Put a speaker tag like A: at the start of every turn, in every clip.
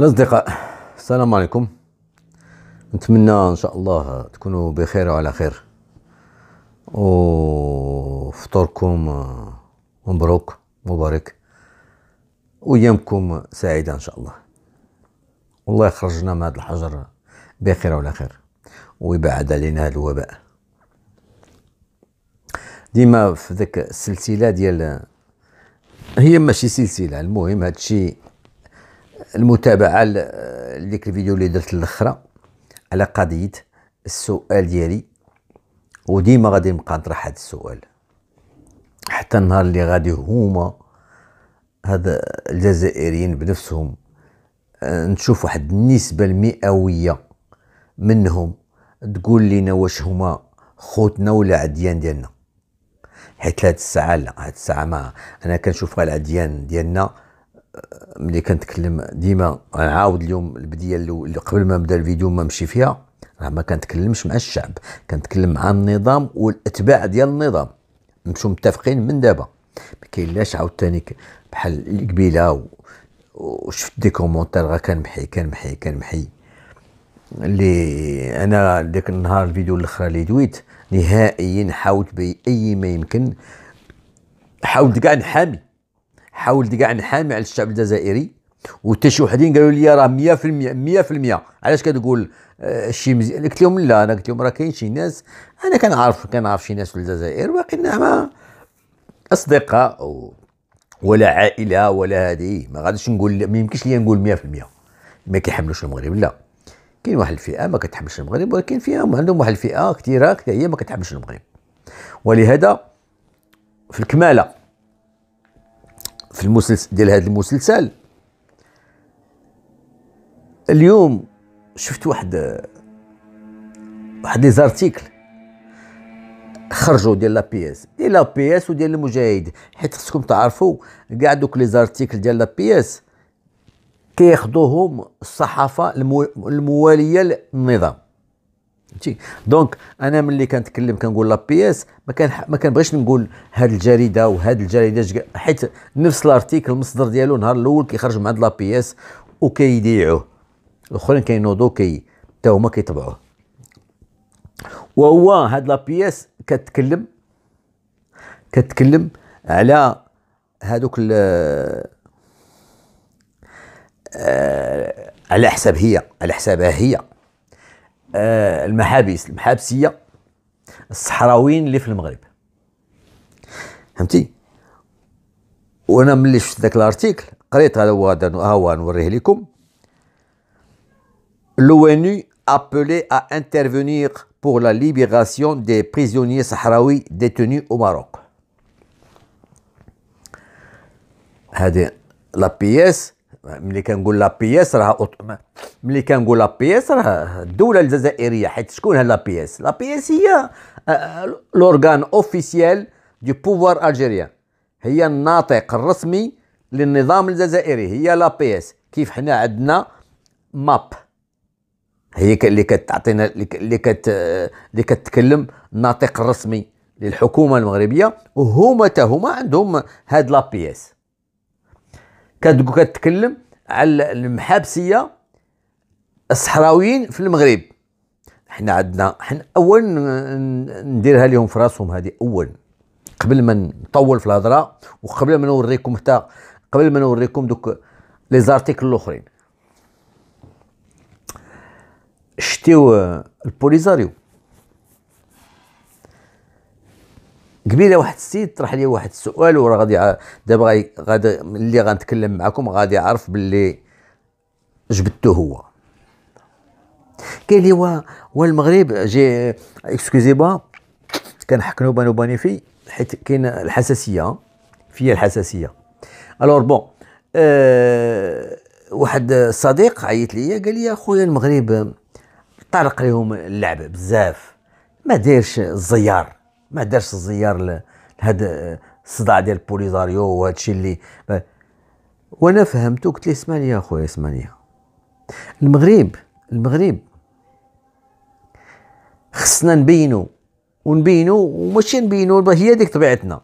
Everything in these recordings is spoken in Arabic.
A: الأصدقاء السلام عليكم نتمنى إن شاء الله تكونوا بخير وعلى خير وفطوركم مبروك مبارك ويومكم سعيدة إن شاء الله والله يخرجنا من هذا الحجر بخير وعلى خير ويبعد علينا هذا الوباء ديما في ذاك السلسلة ديال هي ماشي سلسلة المهم هادشي المتابعه لديك الفيديو اللي درت الاخرى على قضيه السؤال ديالي وديما غادي نبقى نطرح هذا السؤال حتى النهار اللي غادي هما هذا الجزائريين بنفسهم آه، نشوف واحد النسبه المئويه منهم تقول لنا واش هما خوتنا ولا عديان ديالنا حيت هاد الساعه لا هاد الساعه ما انا كنشوف العديان ديالنا ملي كنتكلم ديما غنعاود اليوم البديه اللي قبل ما نبدا الفيديو ما نمشي فيها راه ما كنتكلمش مع الشعب كنتكلم مع النظام والاتباع ديال النظام نمشيو متفقين من دابا ما كاينلاش عاوتاني بحال القبيله وشفت دي كومونتير غا محي كان محي اللي انا ذاك النهار الفيديو الاخر اللي دويت نهائيا حاولت باي ما يمكن حاولت كاع نحامي حاولت كاع نحامي على الشعب الجزائري وتا شي وحدين قالوا لي راه 100% 100% علاش كتقول آه، شي مزيان قلت لهم لا انا قلت لهم راه كاين شي ناس انا كنعرف كنعرف شي ناس في الجزائر باقي ما اصدقاء ولا عائله ولا هذه ما غاديش نقول ما يمكنش لي نقول 100% ما كيحملوش المغرب لا كاين واحد الفئه ما كتحملش المغرب ولكن فيها عندهم واحد الفئه كثيره هي ما كتحملش المغرب ولهذا في الكماله في المسلسل ديال هذا المسلسل اليوم شفت واحد واحد لي زارتيكل خرجوا ديال لا بي اس ديال لا بي اس وديال المجاهد حيت خصكم تعرفوا كاع دوك لي زارتيكل ديال لا بي اس كياخذوهم الصحافه المو... المواليه للنظام فهمتي دونك انا ملي كنتكلم كنقول لا بي اس ما كان ما كنبغيش نقول هاد الجريده وهاد الجريده حيت نفس الارتيكل المصدر ديالو النهار الاول كيخرج من هاد لا بي اس الاخرين كينوضوا كي حتى هما كيطبعوه وهو هاد لا بي اس كتكلم كتكلم على هادوك ال آه، على حساب هي على حسابها هي آه، المحابس المحابسيه الصحراويين اللي في المغرب فهمتي وانا ملي شفت داك الارتيكل قريت هذا هو هذا هو نوريه لكم لوني ابلي ا انترفونير بور لا ليبراسيون دي بريزونيي صحراوي ديتوني او ماروك هذه لا بيس ملي كنقول لا بيس راه أط... ملي كنقول لا بيس راه الدوله الجزائريه حيت شكون لا بيس لا بيس هي لورغان اوفيسيال دو بوفوار الجيريان هي الناطق الرسمي للنظام الجزائري هي لا بيس كيف حنا عندنا ماب هي اللي كتعطينا اللي كت اللي كتكلم الناطق الرسمي للحكومه المغربيه وهما حتى هما عندهم هاد لا بيس كتكلم على المحابسيه الصحراويين في المغرب حنا عندنا حنا اول نديرها لهم في راسهم هذه اول قبل ما نطول في الهضره وقبل ما نوريكم حتى قبل ما نوريكم دوك لي زارتيكل الاخرين شتيو البوليزاريو قبيله واحد السيد طرح لي واحد السؤال وراه غادي دابا غادي اللي غنتكلم معكم غادي يعرف باللي جبدته هو قال لي وا المغرب جي اكسكوزي با كنحكنو بانو باني في حيت كاين الحساسيه فيا الحساسيه الور بون أه واحد الصديق عيط لي قال لي اخويا المغرب طرق لهم اللعب بزاف ما دايرش الزيار ما دارش الزيار لهذا آه، الصداع ديال البوليزاريو وهذا الشيء اللي وانا فهمت قلت له اسمعني يا خويا اسمعني المغرب المغرب خصنا نبينو ونبينو وماشي نبينو هي ديك طبيعتنا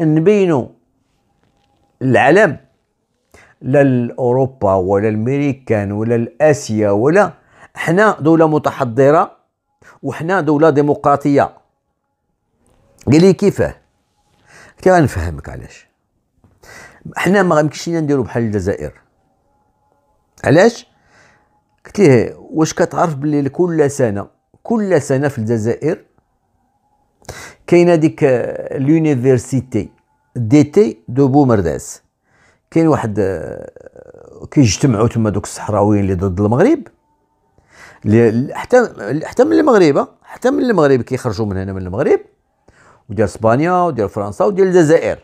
A: نبينو العالم لا لاوروبا ولا الامريكان ولا الاسيا ولا حنا دوله متحضره وحنا دوله ديمقراطيه قال لي كيفاه قلت له نفهمك علاش حنا ما يمكنش نديرو بحال الجزائر علاش قلت له واش كتعرف بلي كل سنه كل سنه في الجزائر كاينه ديك لونيفرسيتي دي تي دو بومرداس كاين واحد آه، كيجتمعوا تما دوك الصحراويين اللي ضد المغرب حتى حتى من المغرب آه، حتى من المغرب كيخرجوا من هنا من المغرب وديال اسبانيا وديال فرنسا وديال الجزائر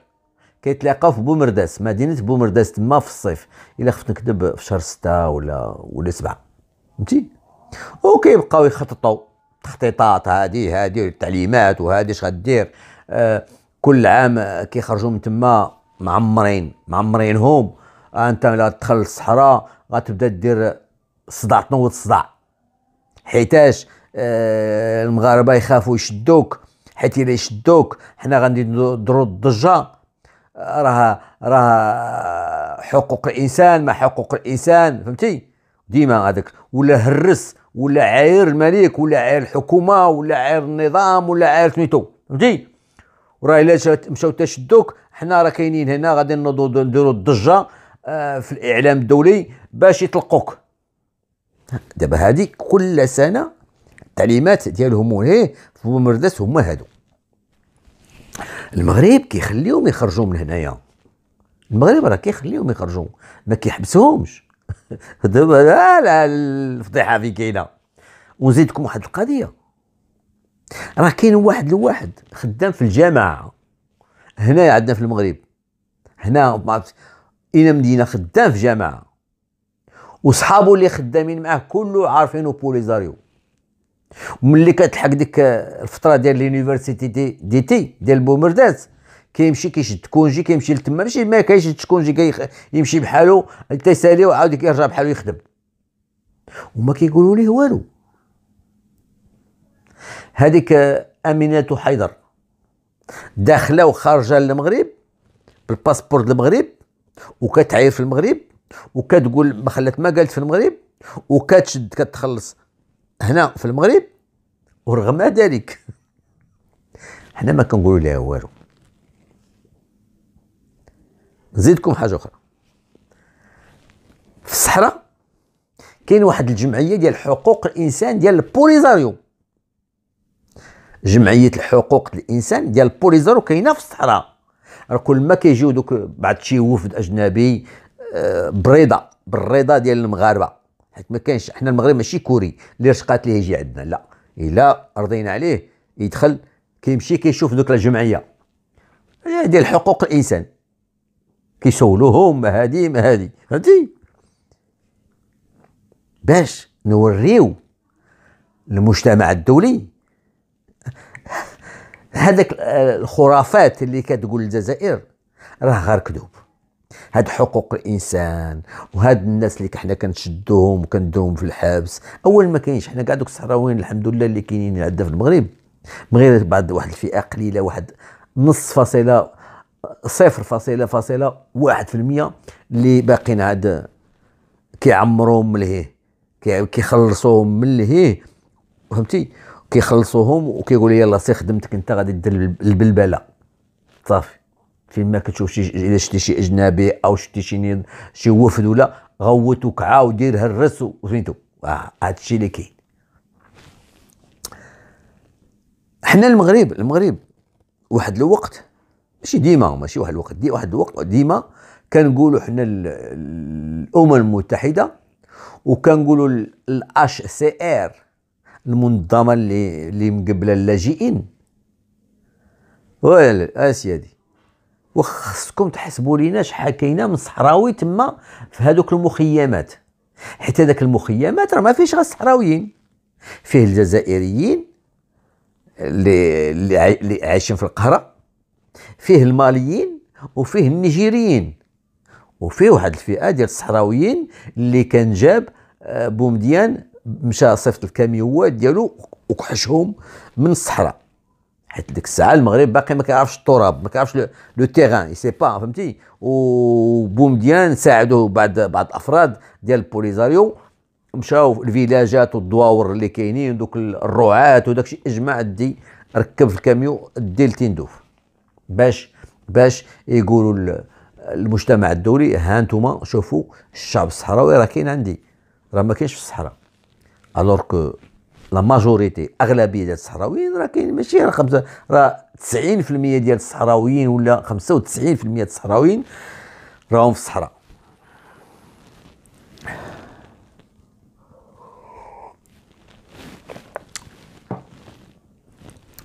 A: كيتلاقاو في بومرداس مدينه بومرداس تما في الصيف الا خفت نكذب في شهر ستة ولا ولا سبعة فهمتي وكيبقاو يخططوا تخطيطات هادي هادي التعليمات وهادي اش غدير آه كل عام كيخرجوا من تما معمرين معمرينهم آه انت الا تدخل للصحراء غتبدا دير صداع تنوض صداع حيتاش آه المغاربه يخافوا يشدوك حيت الا يشدوك حنا غادي نديرو الضجه راه راه حقوق الانسان ما حقوق الانسان فهمتي ديما هذاك ولا هرس ولا عاير الملك ولا عاير الحكومه ولا عاير النظام ولا عاير سميتو فهمتي وراه الا مشاو تشدوك حنا راه كاينين هنا غادي نوضو نديرو الضجه آه، في الاعلام الدولي باش يطلقوك دابا هذه كل سنه التعليمات ديالهم ايه في مردس هما هادو المغرب كيخليهم يخرجوا من هنايا المغرب راه كيخليهم يخرجوا ما كيحبسهمش دابا لا لا الفضيحه فين كاينه ونزيدكم واحد القضيه راه كاين واحد لواحد خدام في الجامعه هنايا عندنا في المغرب هنا ما الى مدينه خدام في جامعه وصحابو اللي خدامين معاه كله عارفينو بوليزاريو وملي كتلحق ديك الفتره ديال لونيفرسيتي دي, دي تي ديال بومرداس كيمشي كيشد كونجي كيمشي لتما ماشي ما كيشدش كونجي كي يمشي بحالو تيسالي وعاود كيرجع بحالو يخدم وما كيقولوا ليه والو هذيك امينه حيدر داخله وخارجه للمغرب بالباسبور المغرب وكتعاير في المغرب وكتقول ما خلات ما قالت في المغرب وكتشد كتخلص هنا في المغرب ورغم ذلك حنا ما كنقولوا لها والو نزيدكم حاجه اخرى في الصحراء كاين واحد الجمعيه ديال حقوق الانسان ديال البوليزاريو جمعيه الحقوق الانسان ديال البوليزاريو كاينه في الصحراء راه كل ما كيجيو دوك بعض شي وفد اجنبي آه، بريضه بالرضا ديال المغاربه حيت ما كانش احنا المغرب ماشي كوري اللي رشقات ليه يجي عندنا لا الا رضينا عليه يدخل كيمشي كيشوف دوك الجمعيه ديال حقوق الانسان كيسولوهم ما هادي ما هادي فهمتي باش نوريو المجتمع الدولي هذاك الخرافات اللي كتقول الجزائر راه غير كذوب هاد حقوق الانسان وهاد الناس اللي حنا كنشدوهم وكندوهم في الحبس اول ما كاينش حنا كاع دوك الصحراويين الحمد لله اللي كاينين عندنا في المغرب غير بعض واحد الفئه قليله واحد نص فاصله صفر فاصله فاصله واحد في المية اللي باقيين عاد كيعمروهم من لهيه كيخلصوهم من لهيه فهمتي كيخلصوهم وكيقول يلا سي خدمتك انت غادي دير البلبله صافي فين ما كتشوف شي الا شتي شي اجنبي او شتي شي شي وفد ولا غوت وكعه ودير هرس وفينتو آه هادشي اللي كاين حنا المغرب المغرب واحد الوقت ماشي ديما ماشي واحد الوقت دي واحد الوقت ديما كنقولوا حنا الامم المتحده وكنقولوا الاش سي ار المنظمه اللي اللي مقبله اللاجئين ويلي اسيادي وخصكم تحسبوا لينا شحال كاينه من صحراوي تما في هذوك المخيمات حيت ذاك المخيمات راه ما فيش غير الصحراويين فيه الجزائريين اللي اللي عايشين في القهره فيه الماليين وفيه النيجيريين وفيه واحد الفئه ديال الصحراويين اللي كان جاب آه، بومديان مشى صيفط الكاميوات ديالو وكحشهم من الصحراء حيت ديك الساعه المغرب باقي ما كيعرفش التراب ما كيعرفش لو تيغان سي با فهمتي وبومديان ساعدوه بعض بعض الافراد ديال البوليزاريو مشاو الفيلاجات والدواور اللي كاينين دوك الرعاة وداكشي اجمع دي ركب في الكاميو دي لتندوف باش باش يقولوا المجتمع الدولي ها انتم شوفوا الشعب الصحراوي راه كاين عندي راه ما كاينش في الصحراء الوغ كو لا ماجوريتي اغلبيه ديال الصحراويين راه كاين ماشي راه خمسه راه 90% ديال الصحراويين ولا 95% ديال الصحراويين راهم في الصحراء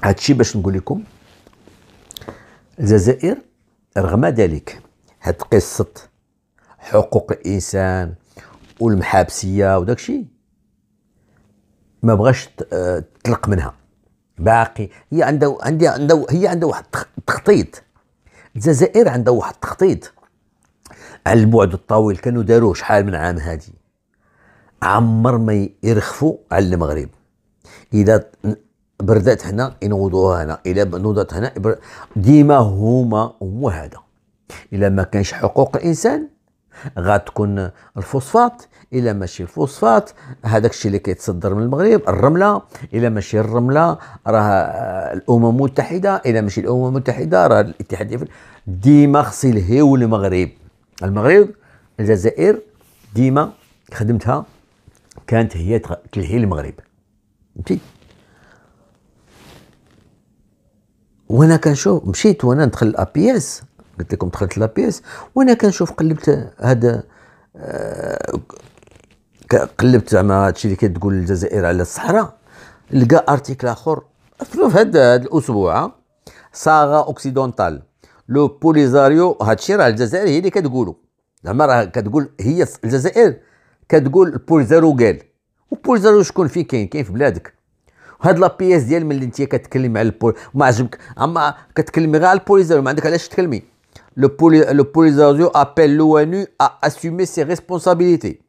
A: هادشي باش نقول لكم الجزائر رغم ذلك هاد قصه حقوق الانسان والمحابسيه وداكشي ما بغاش آه، تطلق منها باقي هي عنده عندها عنده هي عندها واحد التخطيط الجزائر عندها واحد التخطيط على البعد الطويل كانوا داروه شحال من عام هادي عمر ما يرخفوا على المغرب اذا بردات هنا ينوضوها هنا الى نوضت هنا ديما هما هو هذا الا ما كانش حقوق الانسان غتكون الفوسفات الا ماشي الفوسفات هذاك الشيء اللي كيتصدر من المغرب الرمله الا ماشي الرمله راه آه، الامم المتحده الا ماشي الامم المتحده راه الاتحاد ديما خص يلهيو المغرب المغرب الجزائر ديما خدمتها كانت هي تلهي المغرب فهمتي وانا كنشوف مشيت وانا ندخل اس قلت لكم دخلت لا بيس وانا كنشوف قلبت هذا آه قلبت زعما هادشي اللي كتقول الجزائر على الصحراء لقى ارتيكل اخر في هذا الاسبوع ساغا اوكسيدونتال لو بوليزاريو هادشي راه الجزائر هي اللي كتقولو زعما راه كتقول هي الجزائر كتقول البوليزارو قال وبوليزارو شكون فين كاين كاين في بلادك هاد لا بيس ديال ملي انت كتكلم على البول ما عجبك اما كتكلمي غير على البوليزارو ما عندك علاش تكلمي le, le Polisario appelle l'ONU à assumer ses responsabilités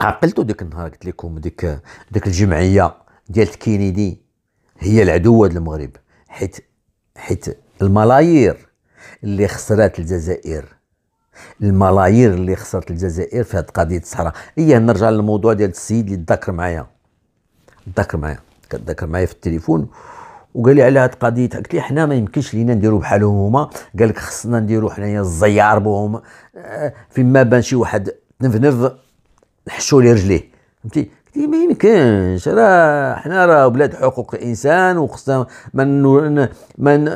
A: عقلتوا ديك النهار قلت لكم ديك ديك الجمعيه ديال كينيدي هي العدوه للمغرب حيت حيت الملايير اللي خسرات الجزائر الملايير اللي خسرت الجزائر في هذه قضيه الصحراء هي إيه، نرجع للموضوع ديال السيد اللي تذكر معايا تذكر معايا تذكر معايا في التليفون وقال لي على هاد القضيه قلت ليه حنا ما يمكنش لينا نديرو بحالهم هما قال لك خصنا نديرو حنايا الزيار بهم آه، فيما بان شي واحد تنفنف نحشو ليه رجليه فهمتي قلت ليه ما يمكنش راه حنا راه بلاد حقوق الانسان وخصنا ما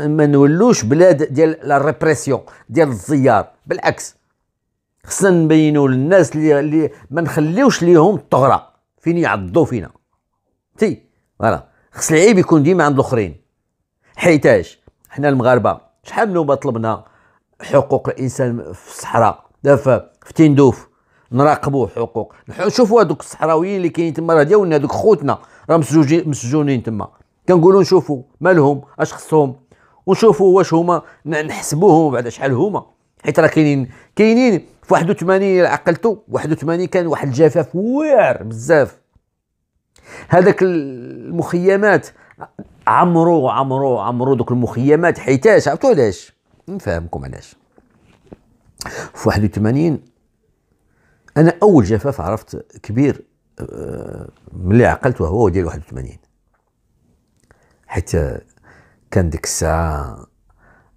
A: ما نولوش بلاد ديال لا ريبريسيون ديال الزيار بالعكس خصنا نبينوا للناس اللي ما نخليوش ليهم الطغره فين يعضوا فينا تي فوالا خص العيب يكون ديما عند الاخرين حيتاش حنا المغاربه شحال من نوبه طلبنا حقوق الانسان في الصحراء دافا في تندوف نراقبوا حقوق نشوفوا هذوك الصحراويين اللي كاينين تما راه ديالنا هذوك خوتنا راه مسجونين تما كنقولوا نشوفوا مالهم اش خصهم ونشوفوا واش هما نحسبوهم بعد شحال هما حيت راه كاينين كاينين في 81 عقلتو 81 كان واحد الجفاف واعر بزاف هذاك المخيمات عمرو عمرو عمرو دوك المخيمات حيتاش عرفتوا علاش نفهمكم علاش في 81 انا اول جفاف عرفت كبير آه، ملي عقلت هو ديال 81 حيت كان ديك الساعه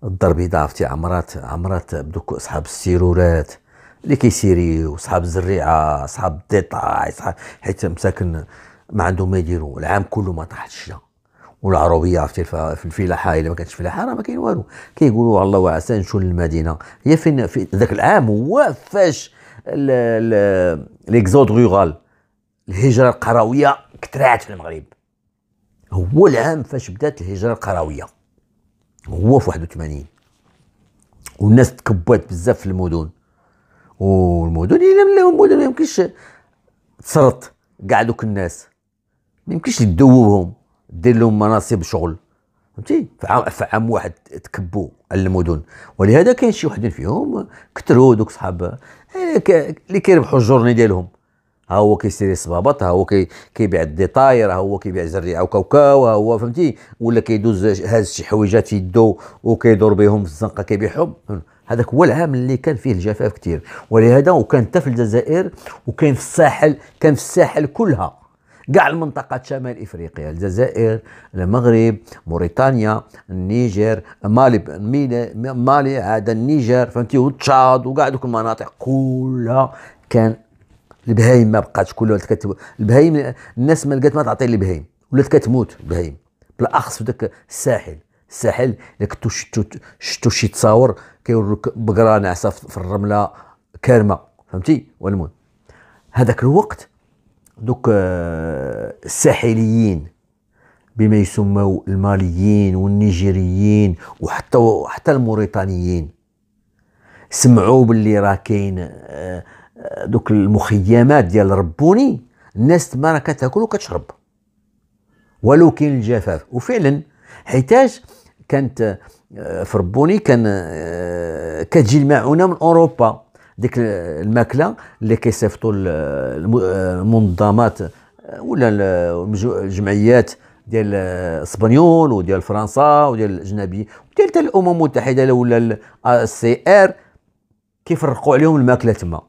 A: الدار ضعفتي عمرات عمرات بدوك اصحاب السيرورات اللي كيسيريو اصحاب الزريعه اصحاب الديطاي حيت مساكن ما عندهم ما يديروا العام كله ما طاحت الشتاء والعربيه عرفتي في الفلاحه الا ما كانتش فلاحه راه ما كاين والو كيقولوا الله وعسى نشون المدينه هي فين في ذاك العام هو فاش ليكزود غيغال الهجره القرويه كثرات في المغرب هو العام فاش بدات الهجره القرويه هو في 81 والناس تكبات بزاف في المدن والمدن الا ملاهم المدن ما يمكنش تسرط كاع دوك الناس ما يمكنش تدوبهم دير لهم مناصب شغل فهمتي في عام واحد تكبوا على المدن ولهذا كاين شي وحدين فيهم كثروا دوك صحاب آه، اللي كيربحوا الجورني ديالهم ها هو كيسيري صبابط ها هو كيبيع الديطاير ها هو كيبيع زريعه وكاوكاو ها هو فهمتي ولا كيدوز هاز شي حويجات يدو وكيدور بهم في الزنقه كيبيعهم هذاك هو العام اللي كان فيه الجفاف كثير ولهذا وكان حتى في الجزائر وكان في الساحل كان في الساحل كلها كاع المنطقه شمال افريقيا الجزائر المغرب موريتانيا النيجر مالي مالي هذا النيجر فهمتي وتشاد وكاع دوك المناطق كلها كان البهايم ما بقاتش كلها البهايم الناس ما لقات ما تعطي البهايم ولات كتموت البهايم بالاخص في ذاك الساحل الساحل كنتو شتو شتو شي تصاور كيوروك بقره ناعسه في الرمله كارمه فهمتي والمهم هذاك الوقت دوك آه، الساحليين بما يسموا الماليين والنيجيريين وحتى حتى الموريتانيين سمعوا باللي راه كاين آه، آه، دوك المخيمات ديال ربوني الناس تما راه كتاكل وكتشرب ولو كاين الجفاف وفعلا حيتاش كانت في ربوني كان كتجي المعونه من اوروبا ديك الماكله اللي كيصيفطوا المنظمات ولا الجمعيات ديال اسبانيول وديال فرنسا وديال الاجنبي وديال الامم المتحده ولا السي ار كيفرقوا عليهم الماكله تما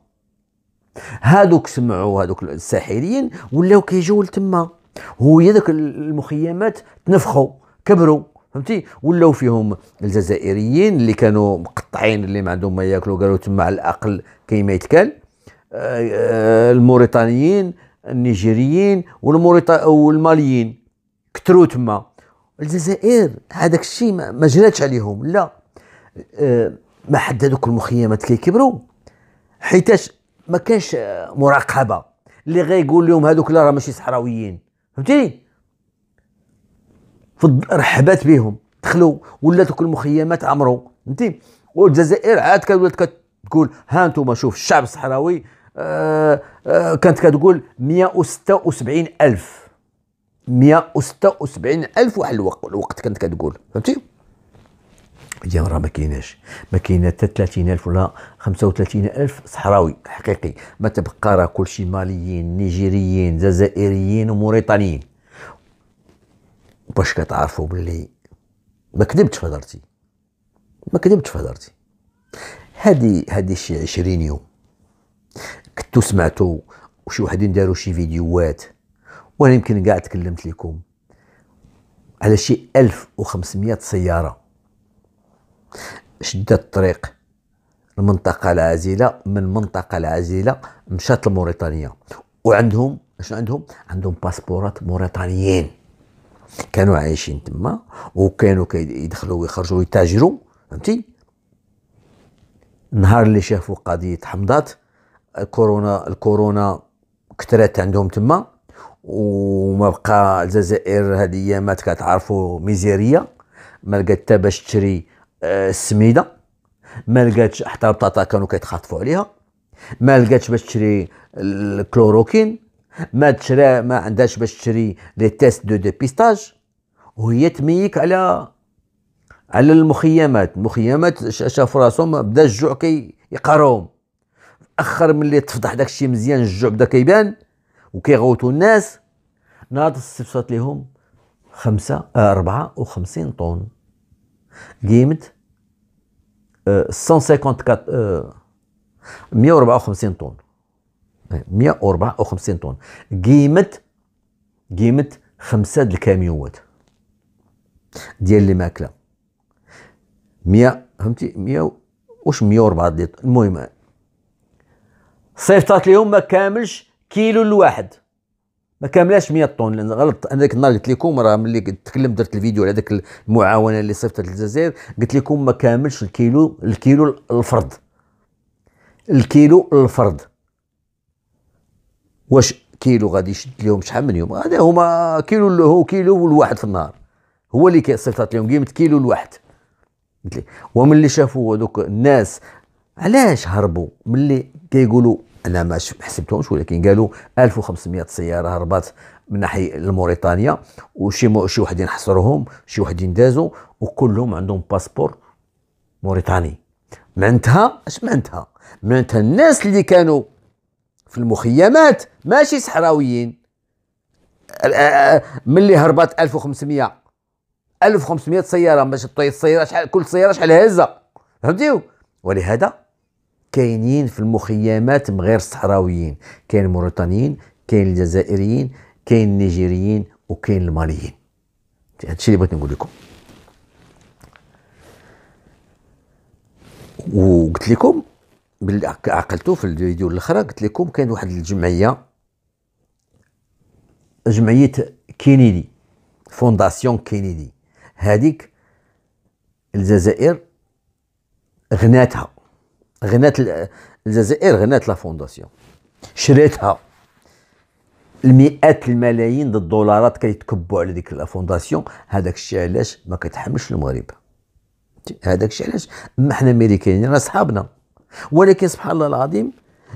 A: هادوك سمعوا هادوك الساحريين ولاو كيجيو لتما هو داك المخيمات تنفخوا كبروا فهمتي ولاو فيهم الجزائريين اللي كانوا مقطعين اللي ما عندهم ما ياكلوا قالوا تما على الاقل كاين ما يتكال آه، آه، الموريتانيين النيجيريين والموريتا والماليين كثروا تما الجزائر هذاك الشيء ما جراتش عليهم لا آه، ما حد هذوك المخيمات كيكبروا حيتاش ما كانش مراقبه اللي غيقول لهم هذوك لا راه ماشي صحراويين فهمتيني رحبات بهم دخلوا ولات كل المخيمات عمرو فهمتي والجزائر عاد كانت ولات كتقول ها انتم شوف الشعب الصحراوي آه، آه، كانت كتقول 176 الف 176 الف واحد الوقت كانت كتقول فهمتي اليوم راه ما كايناش ما كاين حتى 30000 ولا 35000 صحراوي حقيقي ما تبقى راه كلشي ماليين نيجيريين جزائريين وموريتانيين باش كتعرفوا بلي ما كذبتش في ما كذبتش في هادي هادي شي 20 يوم كنتو سمعتو وشي وحدين داروا شي فيديوهات وانا يمكن كاع تكلمت لكم على شي 1500 سياره شدت الطريق المنطقة العازلة من المنطقة العازلة مشات لموريتانيا وعندهم شنو عندهم؟ عندهم باسبورات موريتانيين كانوا عايشين تما وكانوا كيدخلوا ويخرجوا ويتاجروا فهمتي النهار اللي شافوا قضيه حمضات الكورونا الكورونا كثرت عندهم تما وما بقى الجزائر هذه ما كتعرفوا ميزيريه ما لقات حتى باش تشري آه، السميده ما لقاتش حتى البطاطا كانوا كيتخاطفوا عليها ما لقاتش باش تشري الكلوروكين ما تشري ما عندهاش باش تشري لي تيست دو ديبيستاج وهي تميك على على المخيمات المخيمات شافوا راسهم بدا الجوع كيقراهم اخر من اللي تفضح داك الشيء مزيان الجوع بدا كيبان وكيغوتوا الناس نهار استفسرت لهم خمسة آه أربعة وخمسين طن قيمة آه،, آه مية آه وخمسين طن 154 طن قيمه قيمه خمسه الكاميوات ديال الماكله 100 فهمتي 100 واش 104 ديال المهم صيفطات لهم ما كاملش كيلو الواحد ما كاملاش 100 طن لان غلط انا ديك النهار قلت لكم راه ملي تكلمت درت الفيديو على ذاك المعاونه اللي صيفطت للجزائر قلت لكم ما كاملش الكيلو الكيلو الفرد الكيلو الفرد واش كيلو غادي يشد لهم شحال من يوم هذا هما كيلو هو كيلو الواحد في النهار هو اللي كيصيفط لهم قيمه كيلو الواحد وملي شافوا هذوك الناس علاش هربوا ملي كيقولوا انا ما حسبتهمش ولكن قالوا 1500 سياره هربات من ناحيه الموريتانيا وشي شي وحدين حصروهم شي وحدين دازوا وكلهم عندهم باسبور موريتاني معناتها اش معناتها معناتها الناس اللي كانوا في المخيمات ماشي صحراويين ملي هربت 1500 1500 سياره باش تعطي السياره شحال كل سياره شحال هزه فهمتيو ولهذا كاينين في المخيمات غير الصحراويين كاين الموريتانيين كاين الجزائريين كاين النيجيريين وكاين الماليين هادشي اللي بغيت نقول لكم وقلت لكم باللي عقلتو في الفيديو الاخر قلت لكم كاين واحد الجمعيه جمعيه كينيدي فونداسيون كينيدي هذيك الجزائر غناتها غنات الجزائر غنات لا فونداسيون شريتها المئات الملايين ديال الدولارات كيتكبوا على ديك لا فونداسيون هذاك الشيء علاش ما كتحملش المغرب هذاك الشيء علاش اما حنا امريكانيين راه صحابنا ولكن سبحان الله العظيم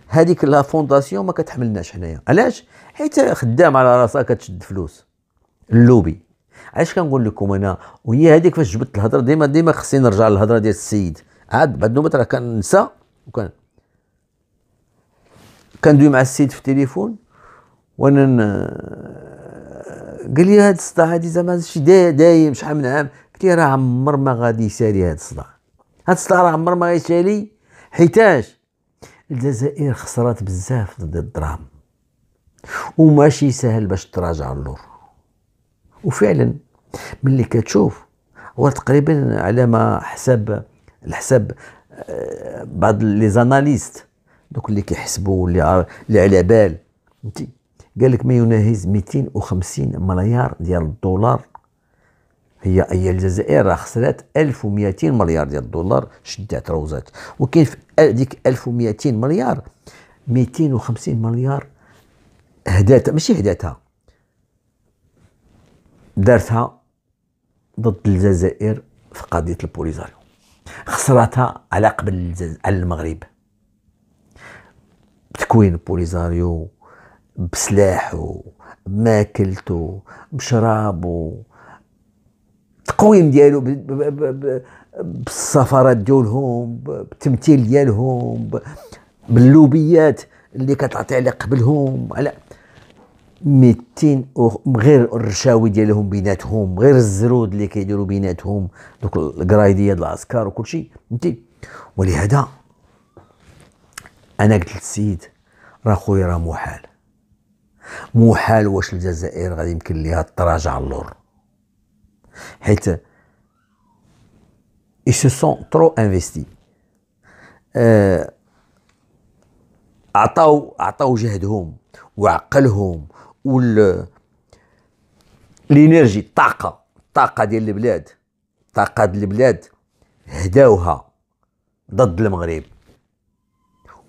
A: هذيك لا فونداسيون ما كتحملناش حنايا علاش حيت خدام على راسها كتشد فلوس اللوبي علاش كنقول لكم انا وهي هذيك فاش جبت الهضره ديما ديما خصني نرجع للهضره ديال السيد عاد بعد نوبه راه كنسى وكان كندوي مع السيد في التليفون وانا قال لي هاد الصداع هادي زعما شي دايم شحال من عام قلت له راه عمر ما غادي يسالي هاد الصداع هاد الصداع راه عمر ما غادي يسالي حيتاش الجزائر خسرات بزاف ضد الدراهم وماشي سهل باش تراجع اللور وفعلا ملي كتشوف هو تقريبا على ما حسب الحساب آه، بعض لي زاناليست دوك اللي كيحسبوا اللي اللي على بال فهمتي قال لك ما يناهز 250 مليار ديال الدولار هي هي الجزائر راه خسرات 1200 مليار ديال الدولار شدات روزات وكاين في ديك 1200 مليار 250 مليار هداتها ماشي هداتها دارتها ضد الجزائر في قضيه البوليزاريو خسرتها على قبل الجز... على المغرب بتكوين البوليزاريو بسلاحه بماكلته بشرابه التقويم ديالو بالسفرات ديالهم بالتمثيل ديالهم باللوبيات اللي كتعطي على قبلهم على ميتين غير الرشاوي ديالهم بيناتهم غير الزرود اللي كيديروا بيناتهم دوك الكرايديه ديال العسكر وكل شيء فهمتي ولهذا انا قلت للسيد راه خويا راه محال محال واش الجزائر غادي يمكن ليها تراجع اللور حيت ils se sont trop investis آه، عطاو عطاو جهدهم وعقلهم وال الانرجي الطاقه الطاقه ديال البلاد الطاقه ديال البلاد هداوها ضد المغرب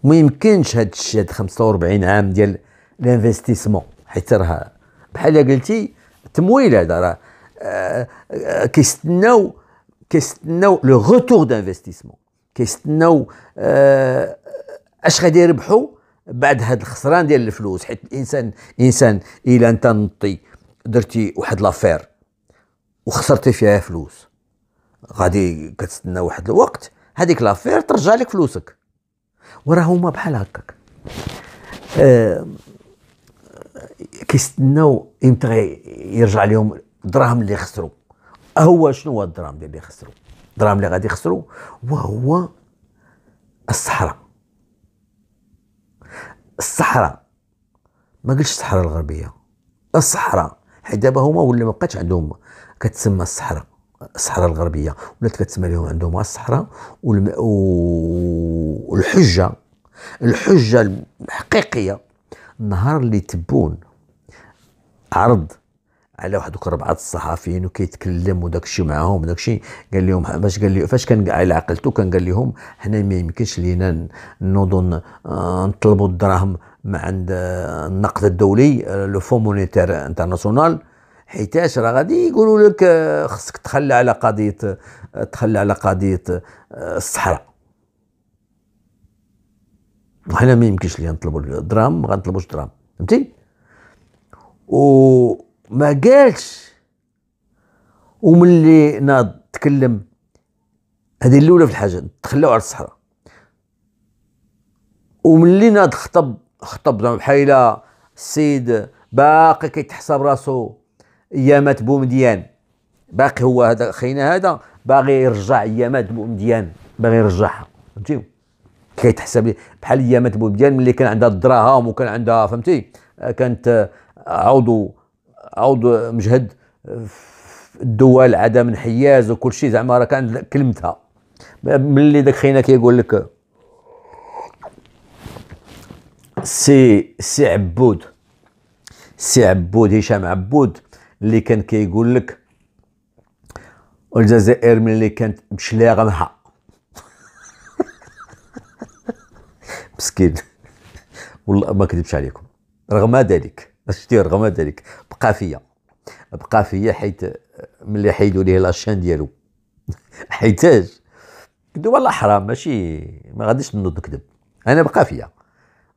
A: وما يمكنش هاد الشيء هاد 45 عام ديال الانفستيسمون حيت راه بحال قلتي تمويل هذا راه كيستناو كيستناو لو غوتور دانفستيسمون كيستناو اش غادي يربحوا بعد هاد الخسران ديال الفلوس حيت الانسان انسان الا انت نطي درتي واحد لافير وخسرتي فيها فلوس غادي كتستنى واحد الوقت هذيك لافير ترجع لك فلوسك وراه هما بحال هكاك آه كيستناو امتى يرجع لهم الدراهم اللي خسروا هو شنو هو الدراهم اللي خسروا الدراهم اللي غادي يخسروا وهو الصحراء الصحراء ما قلتش الصحراء الغربيه الصحراء حيت دابا هما ولا ما بقاتش عندهم كتسمى الصحراء الصحراء الغربيه ولات كتسمى لهم عندهم الصحراء والم... والحجه الحجه الحقيقيه النهار اللي تبون عرض على واحد ربعه الصحفيين وكيتكلم وداك الشيء معاهم وداك الشيء قال لهم فاش قال لي فاش كان على عقلته كان قال لهم حنا ما يمكنش لينا نوضوا آه، نطلبوا الدراهم من عند آه، النقد الدولي آه، لو فون مونيتير انترناسيونال حيتاش راه غادي يقولوا لك خصك تخلى على قضيه تخلى على قضيه الصحراء وحنا ما يمكنش لينا نطلبوا الدراهم ما غنطلبوش الدراهم فهمتي و ما قالش وملي ناض تكلم هذه الاولى في الحاجه تخلاو على الصحراء وملي ناض خطب خطب زعما بحال السيد باقي كيتحسب راسو ايامات بومديان باقي هو هذا خينا هذا باغي يرجع ايامات بومديان باغي يرجعها فهمتي كيتحسب بحال ايامات بومديان ملي كان عندها الدراهم وكان عندها فهمتي كانت عضو عوض مجهد آه، الدول عدم انحياز وكل شيء زعما راه كان كلمتها ملي داك خينا كيقول لك سي سي عبود سي عبود هشام عبود اللي كان كيقول لك الجزائر ملي كانت مشلاغه معها مسكين والله ما كذبش عليكم رغم ذلك شتي رغم ذلك بقى فيا بقى فيا حيت ملي حيدوا ليه لاشين ديالو حيتاش قلت والله حرام ماشي ما غاديش نكذب انا بقى فيا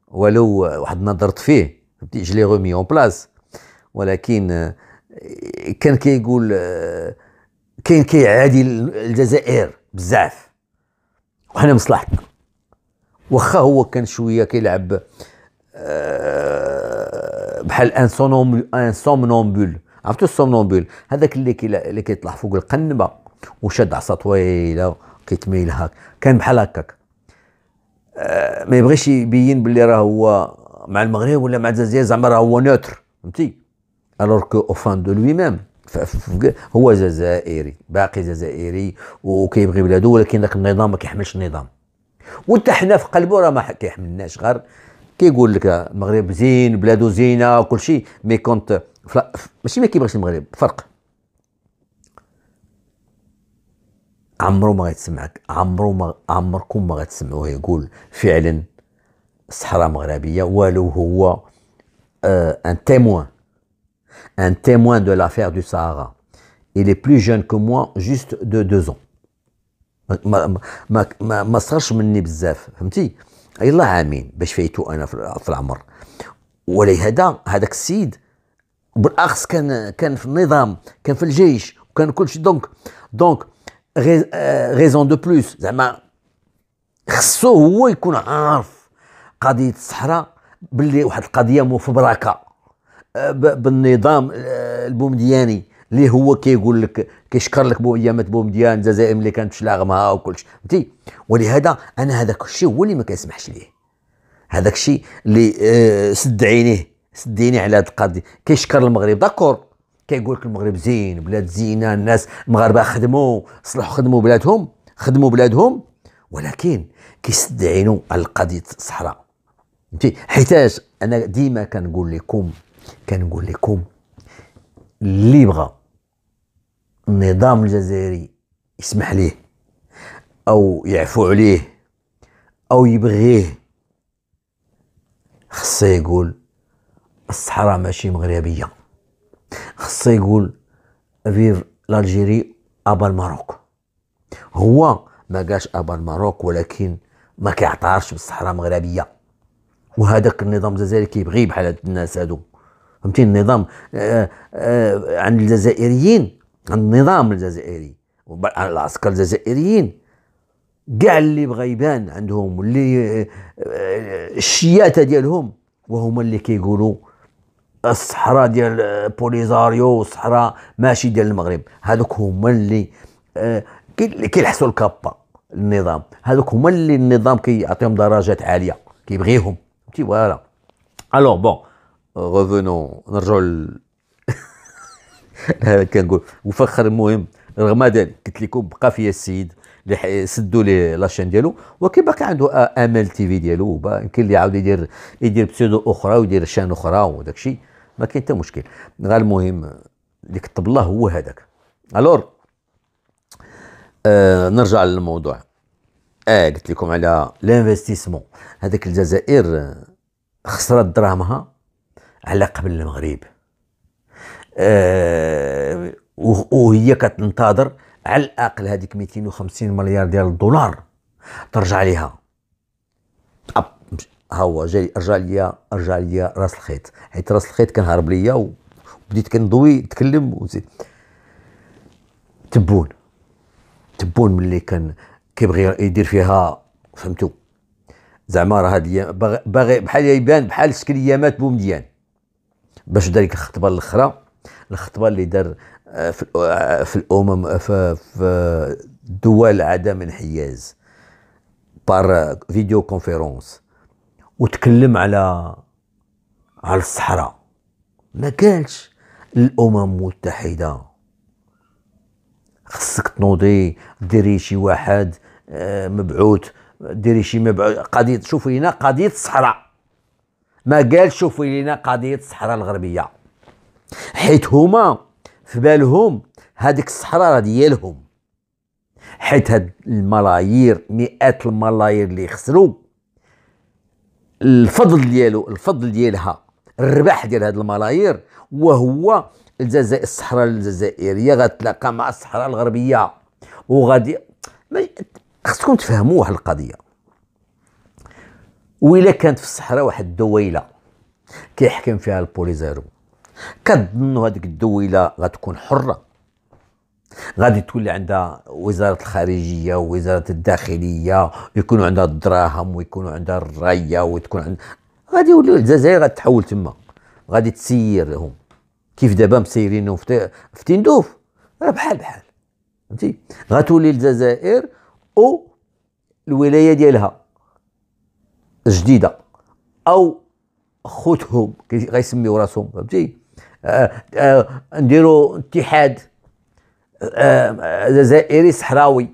A: ولو واحد نظرت فيه بدي جلي رومي اون بلاص ولكن كان كيقول كي كاين كيعادي الجزائر بزاف وحنا مصلحتنا واخا هو كان شويه كيلعب أه بحال ان سومنومبول عرفتوا السومنومبول هذاك اللي كي اللي كيطلع فوق القنبه وشاد عصا طويله كيتميل هاك كان بحال هكاك آه، ما يبغيش يبين باللي راه هو مع المغرب ولا مع الجزائر زعما راه هو نوتر فهمتي الور كو او فان دو لوي ميم هو جزائري باقي جزائري وكيبغي بلادو ولكن ذاك النظام ما كيحملش النظام وانت حنا في قلبه راه ما كيحملناش غير كيقول لك المغرب زين بلادو زينه وكل شيء مي كونت فلا ماشي ما كيبغيش المغرب فرق عمرو ما غيتسمعك عمرو ما عمركم ما غتسمعوه يقول فعلا الصحراء مغربيه والو هو آه ان تيموان ان تيموان دو لافير دو سهارا الي بلو جون كو موا جوست دو de deux ما ما ما, ما صغرش مني بزاف فهمتي الله عامين باش فايتو انا في العمر ولهذا هذاك السيد بالاخص كان كان في النظام كان في الجيش وكان كلشي دونك دونك غيزون دو بلوس زعما خصو هو يكون عارف قضيه الصحراء باللي واحد القضيه مفبركه آه، بالنظام آه، البومدياني اللي هو كيقول لك كيشكر لك بو ايامات بومديان الجزائر اللي كانت شلاغمها وكل فهمتي ولهذا انا هذاك الشيء هو اللي ما كنسمحش ليه هذاك الشيء اللي آه سد عينيه سد عينيه على هذه القضيه كيشكر المغرب داكور كيقول لك المغرب زين بلاد زينه الناس المغاربه خدموا صلحوا خدموا بلادهم خدموا بلادهم ولكن كيسد عينو على قضيه الصحراء فهمتي حيتاش انا ديما كنقول لكم كنقول لكم اللي بغى النظام الجزائري يسمح ليه او يعفو عليه او يبغيه خصو يقول الصحراء ماشي مغربيه خصو يقول فيف لالجيري ابا الماروك هو ما قالش ابا الماروك ولكن ما كيعترفش بالصحراء المغربيه وهذاك النظام الجزائري كيبغي بحال هاد الناس هادو فهمتي النظام آآ آه، آآ آه، عند الجزائريين النظام الجزائري العسكر الجزائريين كاع اللي بغى يبان عندهم واللي آه، آه، الشياته ديالهم وهما اللي كيقولوا الصحراء ديال آه، بوليزاريو والصحراء ماشي ديال المغرب هذوك هما اللي كيلحسوا الكابا النظام هذوك هما اللي النظام كيعطيهم كي درجات عاليه كيبغيهم فهمتي فوالا الوغ بون غوفونو نرجعوا هذا كنقول وفخر المهم رغم ذلك قلت لكم بقى فيا السيد اللي سدوا ليه لاشين ديالو ولكن باقي عنده امل تي في ديالو يمكن اللي يعاود يدير يدير بسودو اخرى ويدير شان اخرى وداك الشيء ما كاين حتى مشكل غير المهم كتب الله هو هذاك الور آه نرجع للموضوع اه قلت لكم على لانفستيسمون هذاك الجزائر خسرت دراهمها على قبل المغرب آه وهي كتنتظر على الاقل هذيك 250 مليار ديال الدولار ترجع ليها ها هو جاي رجع ليا رجع ليا راس الخيط حيت راس الخيط كان هارب ليا وبديت كنضوي نتكلم وزيد تبون تبون ملي كان كيبغي يدير فيها فهمتوا زعما راه هاد باغي بحال يبان بحال شكل يامات بومديان باش دار الخطبه الاخرى الخطبه اللي دار آه، في, آه، في الامم آه، في, في دول عدم انحياز بار فيديو كونفيرونس وتكلم على على الصحراء ما قالش الامم المتحده خصك تنوضي ديري شي واحد مبعوث ديري شي مبعوث قضيه شوفي لينا قضيه الصحراء ما قال شوفي لنا قضيه الصحراء الغربيه حيت هما في بالهم هذيك الصحراء ديالهم حيت هاد الملايير مئات الملايير اللي خسروا الفضل ديالو الفضل ديالها الربح ديال هاد الملايير وهو الجزائر الصحراء الجزائريه غتلاقى مع الصحراء الغربيه وغادي خصكم تفهموا واحد القضيه ويلا كانت في الصحراء واحد الدويله كيحكم فيها البوليزارو كنظنوا هذيك الدويله غتكون حره غادي تولي عندها وزاره الخارجيه ووزاره الداخليه يكونوا عندها الدراهم ويكونوا عندها الرايه وتكون عند غادي يوليو الجزائر غتحول تما غادي تسير لهم كيف دابا مسيرينهم في تندوف راه بحال بحال فهمتي غتولي الجزائر او الولايه ديالها جديده او خوتهم غيسميو راسهم فهمتي آه، آه، نديروا اتحاد آه، جزائري صحراوي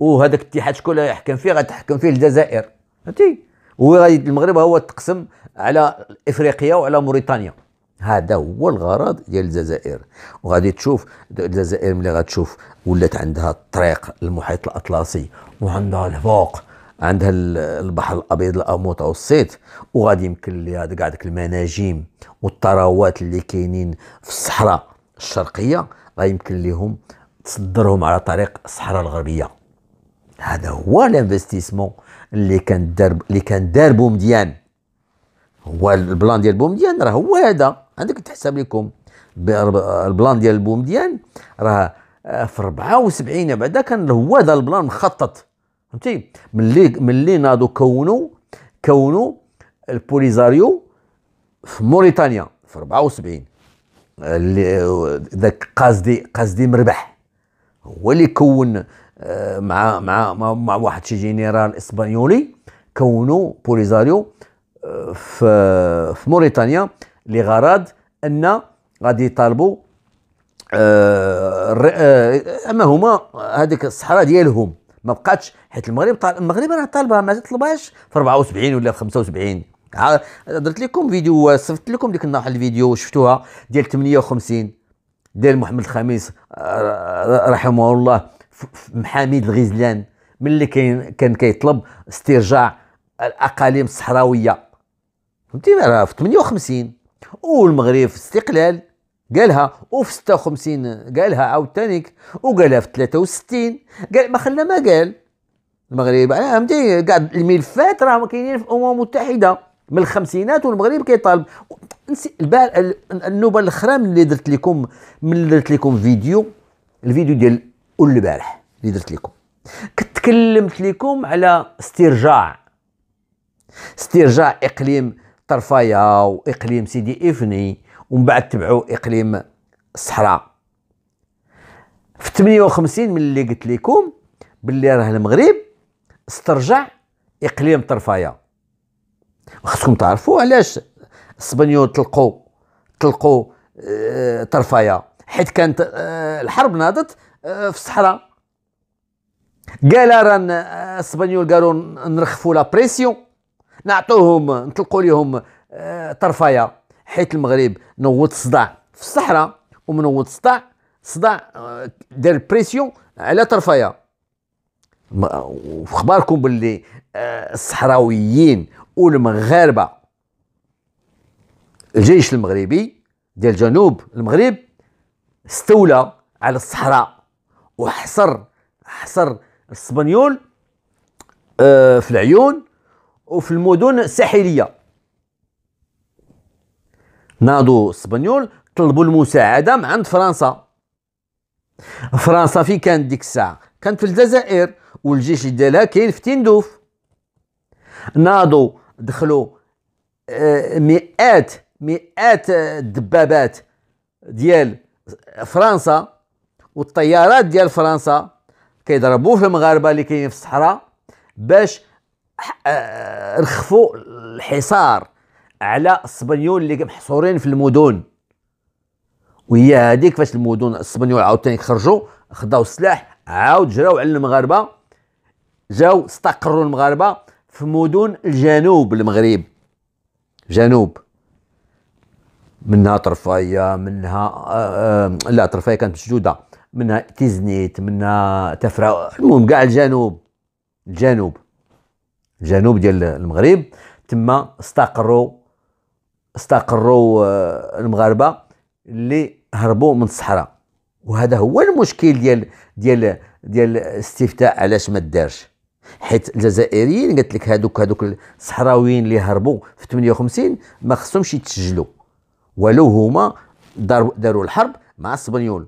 A: وهذاك الاتحاد شكون يحكم فيه غتحكم فيه الجزائر فهمتي المغرب هو تقسم على افريقيا وعلى موريتانيا هذا هو الغرض ديال الجزائر وغادي تشوف الجزائر ملي غتشوف ولات عندها الطريق المحيط الاطلسي وعندها الفوق عندها البحر الابيض المتوسط وغادي يمكن ليها كاع ديك المناجم والثروات اللي كاينين في الصحراء الشرقيه غيمكن ليهم تصدرهم على طريق الصحراء الغربيه هذا هو الانفستيسمون اللي كان دار اللي كان دار بومديان هو البلان ديال بومديان راه هو هذا عندك تحسب لكم البلان ديال بومديان راه آه، في 74 بعدا كان هو هذا البلان مخطط فهمتي ملي ملي نادو كونوا كونوا البوليزاريو في موريتانيا في 74 اللي ذاك قاصدي قاصدي مربح هو اللي كون آه، مع مع مع واحد شي جينيرال اسبانيولي كونوا بوليزاريو آه، في في موريتانيا لغرض ان غادي يطالبوا آه، اما هما هذيك الصحراء ديالهم ما بقاتش حيت المغرب طال... المغرب راه طالبها ما تطلبهاش في 74 ولا في 75 درت لكم فيديو صفت لكم ديك النهار الفيديو شفتوها ديال 58 ديال محمد الخميس آه، آه، رحمه الله محامي الغزلان ملي اللي كان كيطلب استرجاع الاقاليم الصحراويه فهمتي راه في 58 والمغرب في الاستقلال قالها وفي 56 قالها عاوتاني وقالها في 63 قال ما خلى ما قال المغرب انا فهمتي قاعد الملفات راهم كاينين في الامم المتحده من الخمسينات والمغرب كيطالب نسي النوبه الاخرى اللي درت لكم من اللي درت لكم فيديو الفيديو ديال البارح اللي درت لكم كتكلمت لكم على استرجاع استرجاع اقليم طرفايا واقليم سيدي افني ومن بعد تبعوا اقليم الصحراء في 58 ملي قلت لكم باللي راه المغرب استرجع اقليم طرفايا خصكم تعرفوا علاش الاسبانيول طلقوا طلقوا اه طرفايا حيت كانت اه الحرب ناضت اه في الصحراء قال ران الاسبانيول آه، قالوا نرخفوا لا بريسيون نعطوهم نطلقوا لهم آه، طرفايا حيت المغرب نوض صداع في الصحراء ومنوض صداع صداع آه، دار بريسيون على طرفايا وفي خباركم باللي آه، الصحراويين والمغاربه الجيش المغربي ديال جنوب المغرب استولى على الصحراء وحصر حصر الاسبانيول آه، في العيون وفي المدن الساحليه نادو الاسبانيول طلبوا المساعده من عند فرنسا فرنسا في كانت ديك الساعه كانت في الجزائر والجيش ديالها كاين في تندوف نادو دخلوا آه، مئات مئات الدبابات ديال فرنسا والطيارات ديال فرنسا كيضربوا في المغاربه اللي كاينين في الصحراء باش آه، رخفوا الحصار على السبنيول اللي محصورين في المدن وهي هذيك فاش المدن السبنيول عاوتاني خرجوا خداو السلاح عاود جراو على المغاربه جاو استقروا المغاربه في مدن الجنوب المغرب جنوب منها طرفايه منها آآ آه، آآ آه، لا طرفايه كانت مشدوده منها تيزنيت منها تفرا المهم كاع الجنوب الجنوب الجنوب ديال المغرب تما استقروا استقروا آه، المغاربه اللي هربوا من الصحراء وهذا هو المشكل ديال ديال ديال الاستفتاء علاش ما دارش حيت الجزائريين قلت لك هذوك هذوك الصحراويين اللي هربوا في 58 ما خصهمش يتسجلوا ولو هما داروا الحرب مع الصبنيول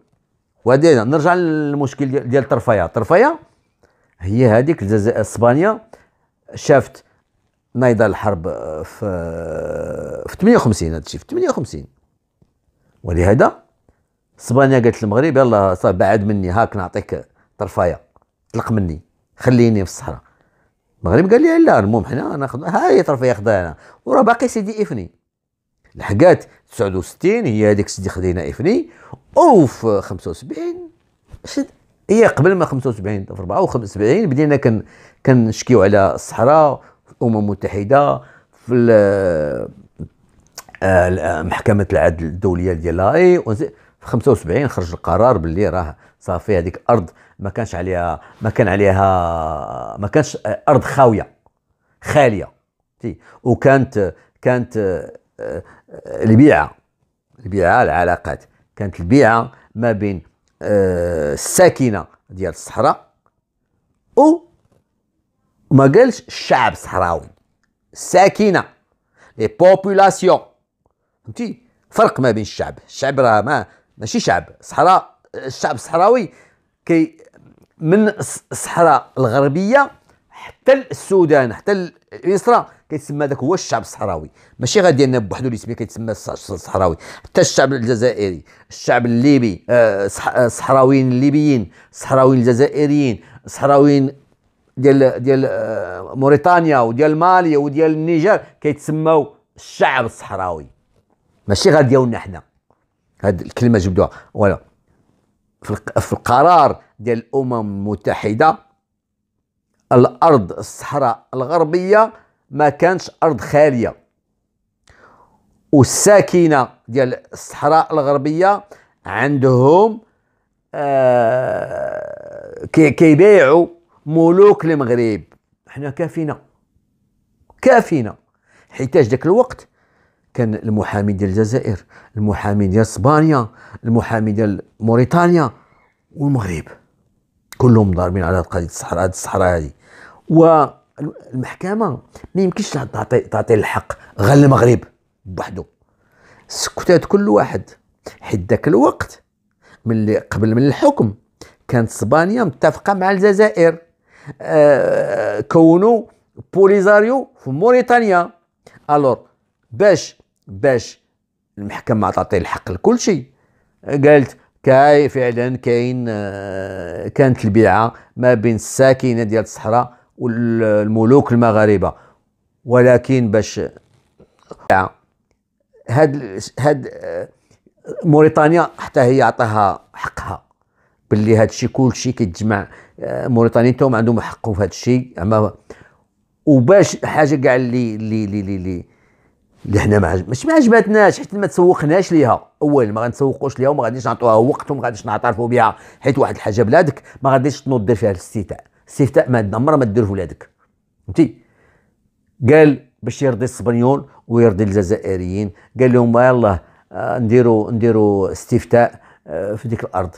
A: وهذا نرجع للمشكل ديال طرفايا طرفايا هي هذيك الجزائر اسبانيا شافت نايضه الحرب آه، في في 58 هذا الشيء في 58 ولهذا اسبانيا قالت للمغرب يلا صافي بعد مني هاك نعطيك طرفايه طلق مني خليني في الصحراء المغرب قال لي لا المهم حنا ناخذ هاي طرفايه خذها انا وراه باقي سيدي افني لحقات 69 هي هذيك سيدي خدينا افني اوف 75 شد هي قبل ما 75 في 74 بدينا كن كنشكيو على الصحراء الامم المتحده في آه، آه، محكمه العدل الدوليه ديال اي في 75 خرج القرار باللي راه صافي هذيك ارض ما كانش عليها ما كان عليها ما كانش آه، ارض خاويه خاليه وكانت كانت البيعه البيعه العلاقات كانت البيعه ما بين الساكنه ديال الصحراء و ما قالش الشعب صحراوي الساكنه لي بوبولاسيون فهمتي فرق ما بين الشعب الشعب راه ما ماشي شعب صحراء الشعب الصحراوي كي من الصحراء الغربيه حتى السودان حتى اليسرى كيتسمى هذاك هو الشعب الصحراوي ماشي غادي انا بوحدو اللي كيتسمى الصحراوي حتى الشعب الجزائري الشعب الليبي الصحراويين آه، آه، الليبيين الصحراويين الجزائريين الصحراويين ديال ديال آه، موريتانيا وديال مالي وديال النيجر كيتسموا الشعب الصحراوي ماشي غير ديالنا حنا هاد الكلمه جبدوها ولا في القرار ديال الامم المتحده الارض الصحراء الغربيه ما كانش ارض خاليه والساكنه ديال الصحراء الغربيه عندهم آه كيبيعوا ملوك المغرب حنا كافينا كافينا حيتاش ذاك الوقت كان المحامي ديال الجزائر المحامي ديال اسبانيا المحامي ديال موريتانيا والمغرب كلهم ضاربين على قضيه الصحراء هذه الصحراء هذه والمحكمه ما يمكنش تعطي تعطي الحق غير المغرب بوحدو سكتات كل واحد حيت ذاك الوقت من اللي قبل من الحكم كانت اسبانيا متفقه مع الجزائر كونوا بوليزاريو في موريتانيا الور باش باش المحكمه تعطي الحق لكل شيء قالت كاي فعلا كاين آه، كانت البيعه ما بين الساكنه ديال الصحراء والملوك المغاربه ولكن باش هاد هاد آه، موريتانيا حتى هي عطاها حقها باللي هادشي كلشي كيتجمع موريتانيين توم عندهم حق في هذا الشيء اما وباش حاجه كاع اللي اللي اللي اللي اللي حنا ما ماشي ما عجبتناش حيت ما تسوقناش ليها اول ما غنتسوقوش ليها وما غاديش نعطوها وقت وما غاديش نعترفوا بها حيت واحد الحاجه بلادك ما غاديش تنوض دير فيها الاستفتاء الاستفتاء ما عمرها ما دير في ولادك فهمتي قال باش يرضي الصبنيون ويرضي الجزائريين قال لهم يلاه نديروا نديروا استفتاء آه، في ديك الارض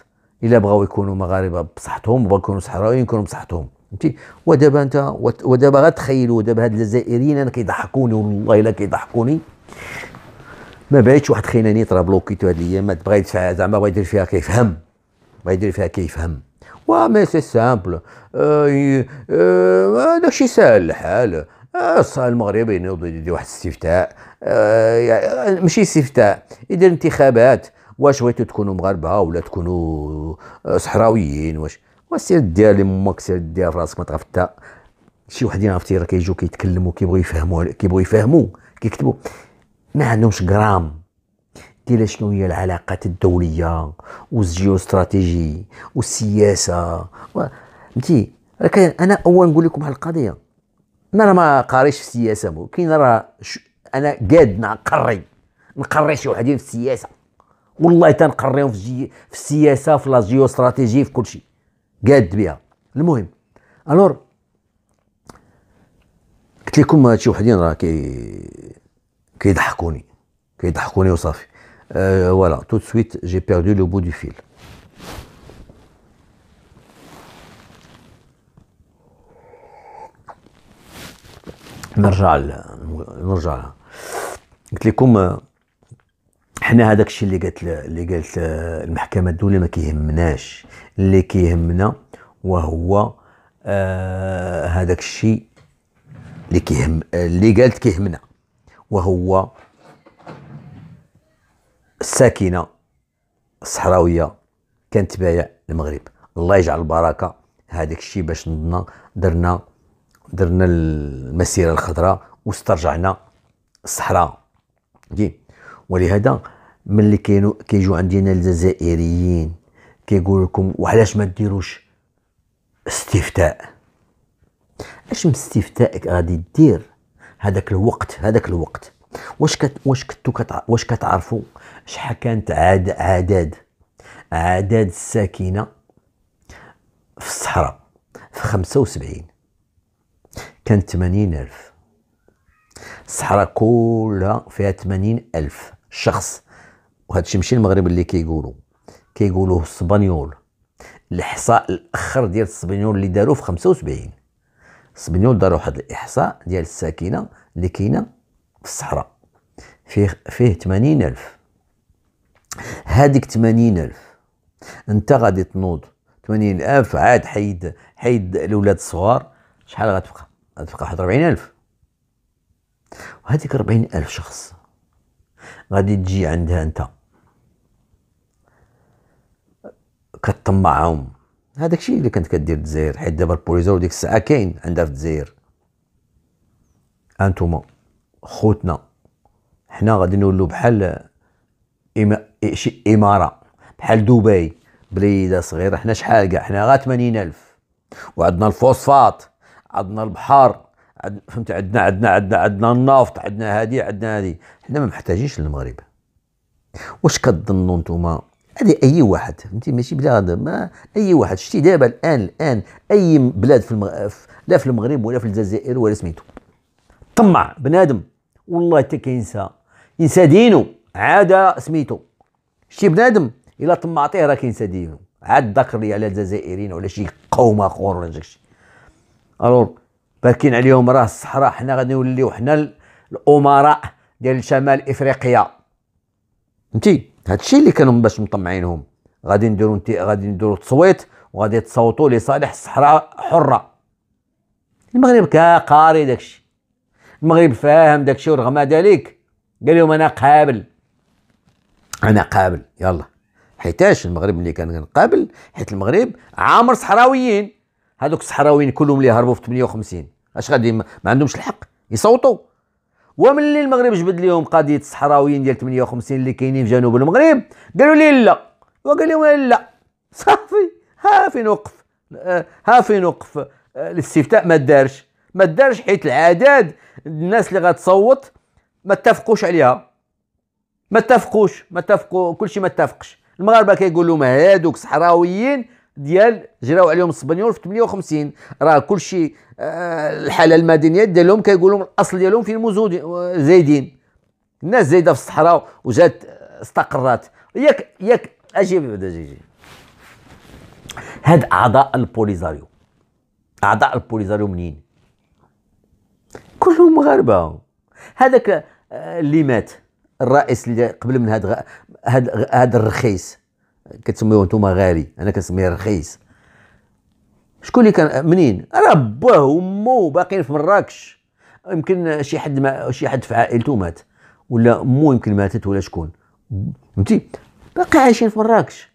A: الا بغاو يكونوا مغاربه بصحتهم وبغاو يكونوا صحراويين يكونوا بصحتهم فهمتي ودابا انت ودابا غتخيلوا دابا هاد الجزائريين انا كيضحكوني والله الا كيضحكوني ما بعيدش واحد خينا نيت راه بلوكيتو هاد الايامات بغا يدفع زعما بغا يدير فيها كيفهم بغا يدير فيها كيفهم وا مي سي سامبل هذا أه الشيء ساهل الحال آه، الصاله المغربي ينوض يدير واحد الاستفتاء أه ماشي استفتاء يدير انتخابات واش بغيتو تكونوا مغاربه ولا تكونوا آه، صحراويين واش وسير دير لي امك سير دير راسك ما تغفتا شي وحدين عرفتي راه كيجيو كيتكلموا كيبغيو يفهموا كيبغيو يفهموا كيكتبوا ما عندهمش غرام ديال شنو هي العلاقات الدوليه والجيو استراتيجي والسياسه فهمتي راه انا اول نقول لكم واحد القضيه انا راه ما قاريش في السياسه كاين راه انا قاد نقري نقري شي وحدين في السياسه والله تنقريهم في, في السياسه في لا جيو استراتيجي في كل شيء قاد بها المهم الور قلت لكم هادشي وحدين راه كي كيضحكوني كيضحكوني وصافي أه فوالا تو سويت جي بيردو لو بو دو فيل نرجع نرجع قلت لكم حنا هذاك الشيء اللي قالت اللي قالت المحكمه الدوليه ما كيهمناش اللي كيهمنا وهو آه هذاك الشيء اللي كيهم اللي قالت كيهمنا وهو الساكنه الصحراويه كانت بايع المغرب الله يجعل البركه هذاك الشيء باش نضنا درنا درنا المسيره الخضراء واسترجعنا الصحراء جيم ولهذا ملي كاينو كيجوا عندنا الجزائريين كيقول لكم وعلاش ما ديروش استفتاء اش من استفتاء غادي دير هذاك الوقت هذاك الوقت واش كت واش كنتو كتع... واش كتعرفوا شحال كانت عاد عدد عدد الساكنه في الصحراء في 75 كانت 80000 الصحراء كلها فيها 80000 شخص وهذا الشيء ماشي المغرب اللي كيقولوا كيقولوه السبانيول الاحصاء الاخر ديال السبانيول اللي داروه في 75 السبانيول داروا واحد الاحصاء ديال الساكنه اللي كاينه في الصحراء فيه فيه 80000 هذيك 80000 انت غادي تنوض 80000 عاد حيد حيد الاولاد الصغار شحال غتبقى غتبقى واحد 40000 وهذيك 40000 شخص غادي تجي عندها انت كتطمعهم هذاك الشيء اللي كانت كدير الجزائر حيت دابا البوليزور ديك الساعه كاين عندها في الجزائر انتوما خوتنا حنا غادي نولوا بحال إما... شي اماره بحال دبي بليده صغيره حنا شحال كاع حنا غا 80000 وعندنا الفوسفات عندنا البحر فهمت عندنا عندنا عندنا عندنا النفط عندنا هذه عندنا هذه حنا ما محتاجينش للمغرب واش كتظنوا نتوما هذه اي واحد فهمتي ماشي بلا هذا ما اي واحد شتي دابا الان الان اي بلاد في المغرب لا في المغرب ولا في الجزائر ولا سميتو طمع بنادم والله حتى كينسى ينسى دينو عاد سميتو شتي بنادم الا طمعتيه راه كينسى دينو عاد ذكر لي على الجزائريين ولا شي قوم اخر ولا داكشي الور باكين عليهم راه الصحراء حنا غادي نوليو حنا الامراء ديال شمال افريقيا فهمتي هادشي اللي كانوا باش مطمعينهم غادي نديرو غادي نديرو تصويت وغادي تصوتوا لصالح الصحراء حره المغرب كقاري داكشي المغرب فاهم داكشي ورغم ذلك قال لهم انا قابل انا قابل يلا حيتاش المغرب اللي كان قابل حيت المغرب عامر صحراويين هذوك الصحراويين كلهم اللي هربوا في 58 اش غادي ما عندهمش الحق يصوتوا وملي المغرب جبد لهم قضيه الصحراويين ديال 58 اللي كاينين في جنوب المغرب قالوا لي لا وقال لهم إيه لا صافي ها فين وقف آه، ها فين وقف آه، الاستفتاء ما دارش ما دارش حيت العدد الناس اللي غتصوت ما اتفقوش عليها ما اتفقوش ما اتفقوا كلشي ما اتفقش المغاربه كيقولوا ما هادوك صحراويين ديال جراو عليهم الاسبانيول في 58 راه كلشي آه، الحاله المدنيه ديالهم كيقولوا الاصل ديالهم في المزود آه، زايدين الناس زايده في الصحراء وجات استقرات ياك ياك اجي بعدا جيجي هاد اعضاء البوليزاريو اعضاء البوليزاريو منين كلهم مغاربه هذاك آه، اللي مات الرئيس اللي قبل من هاد غ... هاد هاد الرخيص كتسميوه نتوما غالي انا كنسميه رخيص شكون اللي كان منين راه باه ومو باقيين في مراكش يمكن شي حد ما شي حد في عائلته مات ولا مو يمكن ماتت ولا شكون فهمتي باقي عايشين في مراكش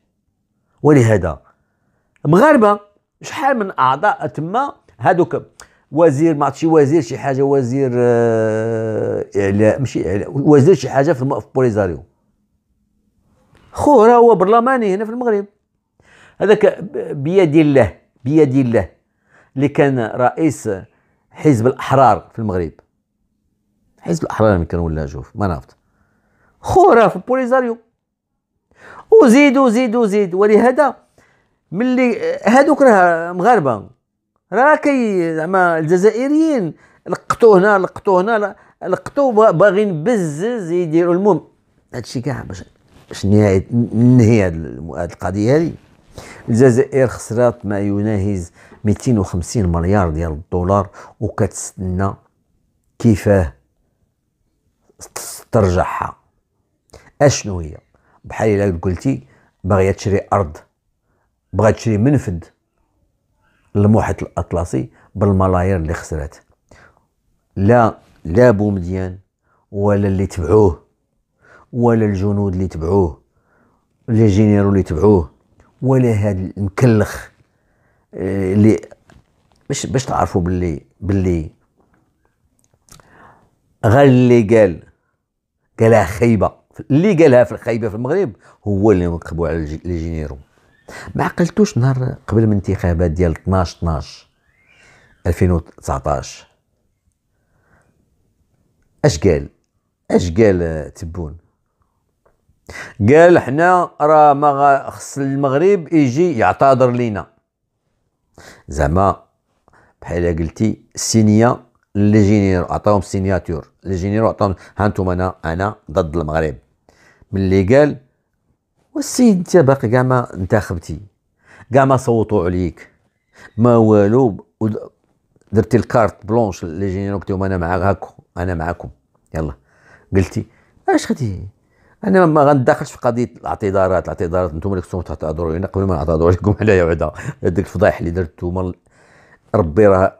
A: ولهذا المغاربه شحال من اعضاء تما هذوك وزير ما شي وزير شي حاجه وزير اعلاء آه ماشي اعلاء وزير شي حاجه في بوليزاريو خوه راه هو برلماني هنا في المغرب هذاك بيد الله بيد الله اللي كان رئيس حزب الاحرار في المغرب حزب الاحرار اللي كان ولا شوف ما نعرف خوه راه في البوليزاريو وزيد وزيد وزيد ولهذا ملي هادوك راه مغاربه راه كي زعما الجزائريين لقطوا هنا لقطوا هنا لقطوا باغيين بزز يديروا المهم هادشي كاع باش في ننهي هذه القضيه هذه الجزائر خسرات ما يناهز 250 مليار ديال الدولار وكتستنى كيفاه ترجعها اشنو هي بحال الا قلتي باغيه تشري ارض بغات تشري منفذ للمحيط الاطلسي بالملايير اللي خسرات لا لا بومديان ولا اللي تبعوه ولا الجنود اللي تبعوه ولا الجينيرو اللي تبعوه ولا هذا المكلخ آه، اللي باش باش تعرفوا باللي باللي غير اللي قال قالها خيبه اللي قالها في الخيبه في المغرب هو اللي نقبوا على الجينيرو ما عقلتوش نهار قبل من الانتخابات ديال 12 12 2019 اش قال اش قال تبون قال حنا راه ما خص المغرب يجي يعتذر لينا زعما بحال قلتي السينيه للجينيرو عطاهم سينياتور الجينيرو عطاهم هانتوما انا انا ضد المغرب ملي قال والسيد انت باقي كاع ما انتخبتي كاع ما صوتوا عليك ما والو درتي الكارت بلونش لي قلت لهم انا معاك هاكو انا معاكم يلا قلتي اش غادي انا ما غندخلش في قضيه الاعتذارات الاعتذارات انتم اللي خصكم تعتذروا انا قبل ما نعتذروا لكم على وعده هذيك الفضايح اللي درتو ربي راه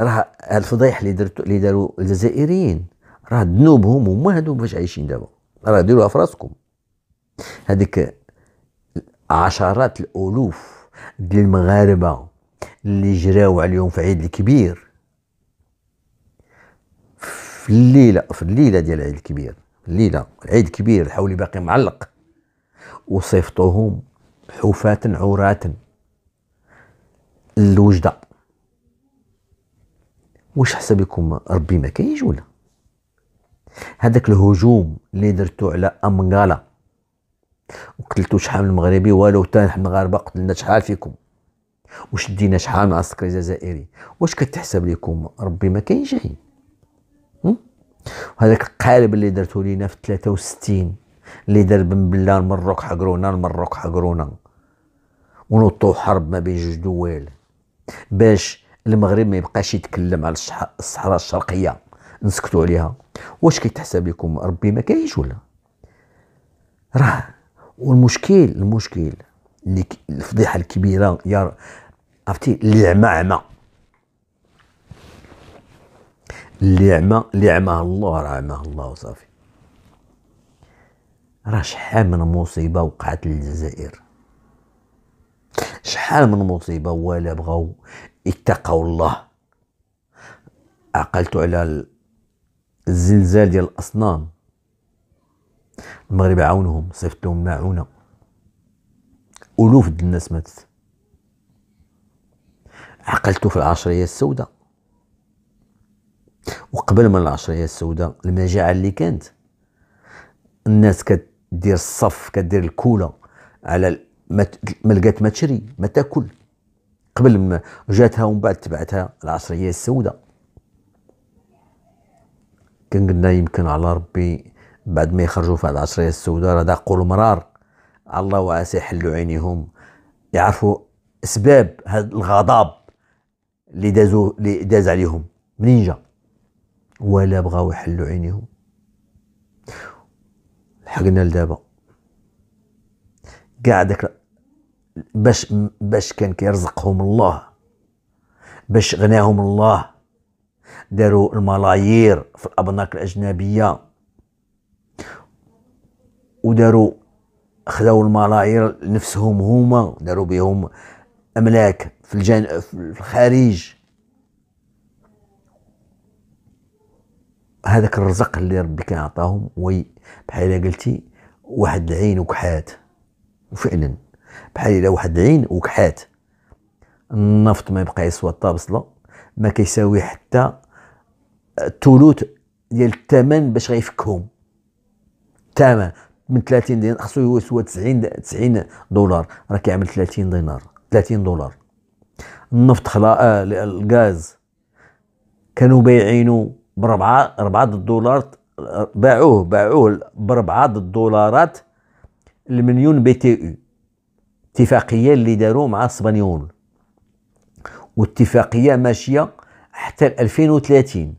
A: راه الفضايح اللي درتو اللي داروا الجزائريين راه ذنوبهم هما هادو باش عايشين دابا راه ديروها في راسكم هذيك عشرات الالوف ديال المغاربه اللي جراو عليهم في عيد الكبير في الليله في الليله ديال العيد الكبير ليلة عيد كبير الحولي باقي معلق وصيفطوهم حفاة عراة للوجده واش حسابكم ربي ما كاينش ولا هذاك الهجوم اللي درتو على امنغالا وقتلتو شحال من مغربي والو حتى المغاربه قتلنا شحال فيكم وشدينا شحال من عسكري جزائري واش كتحسب لكم ربي ما كاينش عين وهذاك القالب اللي درتو لينا في 63 اللي دار بن بلا المروك حقرونا المروك حقرونا ونوطو حرب ما بين جوج دول باش المغرب ما يبقاش يتكلم على الصحراء الشرقيه نسكتوا عليها واش كيتحسب لكم ربي ما كاينش ولا راه والمشكل المشكل اللي الفضيحه الكبيره يا عرفتي اللي عمى عمى اللي عمى اللي عماه الله راه عماه الله وصافي راه شحال من مصيبه وقعت للجزائر شحال من مصيبه ولا بغاو اتقوا الله عقلتوا على الزلزال ديال الاصنام المغرب عاونهم صيفط لهم معونه الوف الناس ماتت عقلتوا في العشريه السوداء وقبل من العشريه السوداء المجاعه اللي كانت الناس كدير الصف كدير الكوله على ما لقات ما تشري ما تاكل قبل ما جاتها ومن بعد تبعتها العشريه السوداء كان قلنا يمكن على ربي بعد ما يخرجوا في هذه العشريه السوداء راه داقوا المرار الله واسع يحلوا عينيهم يعرفوا اسباب هذا الغضب اللي دازوا اللي داز عليهم منين جا ولا بغاو يحلوا عينيهم لحقنا لدابا كاع داك باش باش كان كيرزقهم الله باش غناهم الله داروا الملايير في الابناك الاجنبيه وداروا خداو الملايير لنفسهم هما داروا بهم املاك في الجان في الخارج هذاك الرزق اللي ربي كان عطاهم وي بحال قلتي واحد العين وكحات وفعلا بحال الا واحد العين وكحات النفط ما يبقى يسوى الطابصله ما كيساوي حتى الثلث ديال الثمن باش غيفكهم الثمن من 30 دينار خصو يسوى 90 90 دولار راه كيعمل 30 دينار 30 دولار النفط خلا آه، الغاز كانوا بايعينو بربعة ربعة الدولار باعوه باعوه بربعة الدولارات المليون بي تي او اتفاقيه اللي داروا مع اسبانيول واتفاقيه ماشيه حتى 2030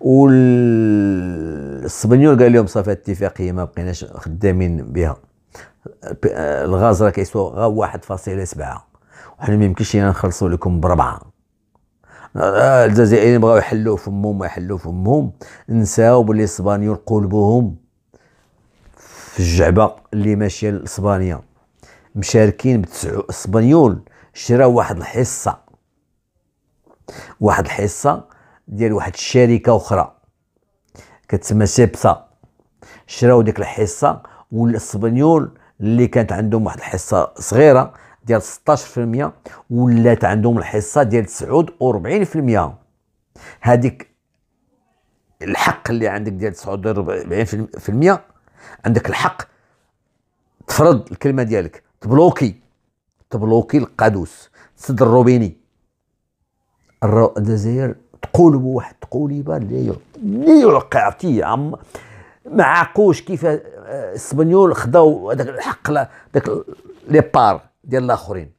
A: والاسبانيول قال لهم صافي اتفاقيه ما بقيناش خدامين بها الغاز راه كيسوى غا 1.7 وحنا ما يمكنش لينا نخلصوا لكم بربعه آه، الجزائريين بغاو يحلوا فمهم ويحلوا فمهم نساو بلي الاسبانيول قلبهم في الجعبه اللي ماشيه لاسبانيا مشاركين بتسعو اسبانيول شراو واحد الحصه واحد الحصه ديال واحد الشركه اخرى كتسمى سيبسا شراو ديك الحصه والاسبانيول اللي كانت عندهم واحد الحصه صغيره ديال 16% ولات عندهم الحصه ديال 49% هذيك الحق اللي عندك ديال 49% عندك الحق تفرض الكلمه ديالك تبلوكي تبلوكي القادوس سد الروبيني الجزائر بواحد واحد تقوليبه لا يوقع عرفتي عم ما عاقوش كيف اسبانيول آه، خداو هذاك الحق داك لي بار ديال الاخرين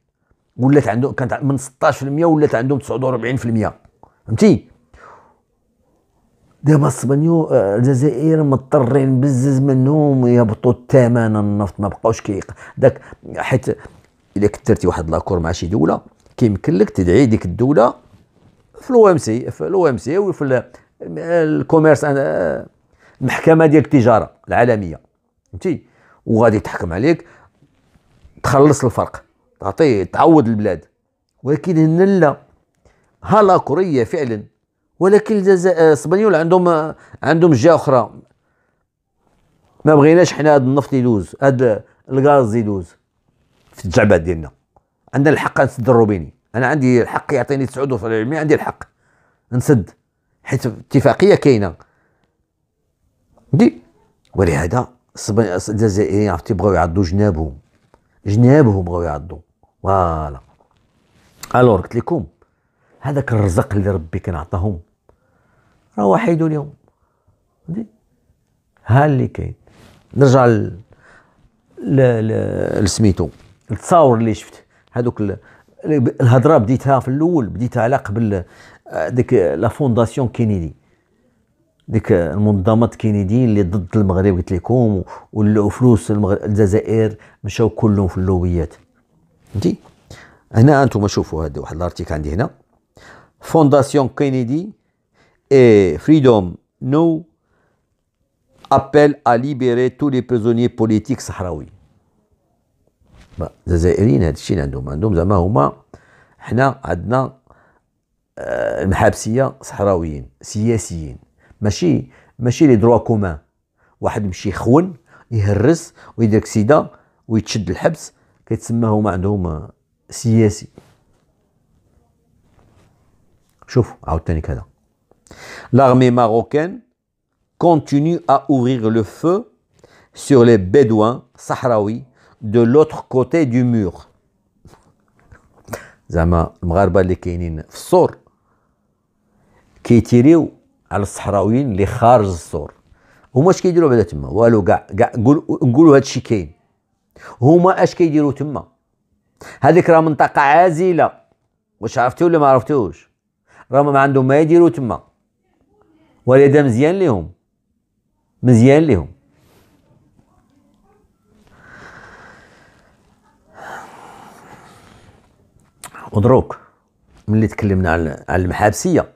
A: ولات عندهم كانت من 16% ولات عندهم 49% فهمتي دابا السبانيو آه، الجزائر مضطرين بزز منهم يهبطوا الثمن النفط ما بقاوش كي داك حيت الا كثرتي واحد لاكور مع شي دوله كيمكن لك تدعي ديك الدوله في الاو ام سي في الاو ام سي وفي الكوميرس آه، المحكمه ديال التجاره العالميه فهمتي وغادي تحكم عليك تخلص الفرق تعطيه تعود البلاد ولكن هنا لا هلا كوريا فعلا ولكن الجزائر آه، عندهم آه، عندهم جهه اخرى ما بغيناش حنا هذا النفط يدوز هذا الغاز يدوز في الجعبات ديالنا عندنا الحق نسد الروبيني انا عندي الحق يعطيني تسعود علمي عندي الحق نسد حيت اتفاقيه كاينه دي ولهذا الجزائريين عرفتي بغاو يعضوا جنابهم جنابهم بغاو يعضوا فوالا الور قلت لكم هذاك الرزق اللي ربي كان عطاهم راه وحيد اليوم ها اللي كاين نرجع ل لسميتو التصاور اللي شفت هذوك الهضره بديتها في الاول بديتها على قبل آه، ديك لا فونداسيون كينيدي ديك المنظمات كينيديين اللي ضد المغرب قلت لكم وفلوس الجزائر مشاو كلهم في اللوبيات فهمتي هنا انتم شوفوا هذا واحد الارتيك عندي هنا فونداسيون كينيدي اي فريدوم نو ابل ا ليبيري تو لي بريزوني بوليتيك صحراوي الجزائريين هذا الشيء عندهم عندهم زعما هما حنا عندنا المحابسيه صحراويين سياسيين ماشي ماشي لي دروا كومان واحد يمشي يخون يهرس ويدير كسيده ويتشد الحبس كيتسمى هما عندهم سياسي شوف عاوتاني كذا لارمي marocaine كونتينيو ا اوغيغ لو فو سور لي بيدوان صحراوي دو لوتر كوتي دو مور زعما المغاربه اللي كاينين في السور كيتيريو على الصحراويين اللي خارج السور هما اش كيديروا بعدا تما والو كاع كاع نقولوا هذا الشيء كاين هما اش كيديروا تما هذيك راه منطقه عازله واش عرفتي ولا ما عرفتوش راه ما عندهم ما يديروا تما ولهذا مزيان ليهم مزيان ليهم ودروك ملي تكلمنا على المحابسيه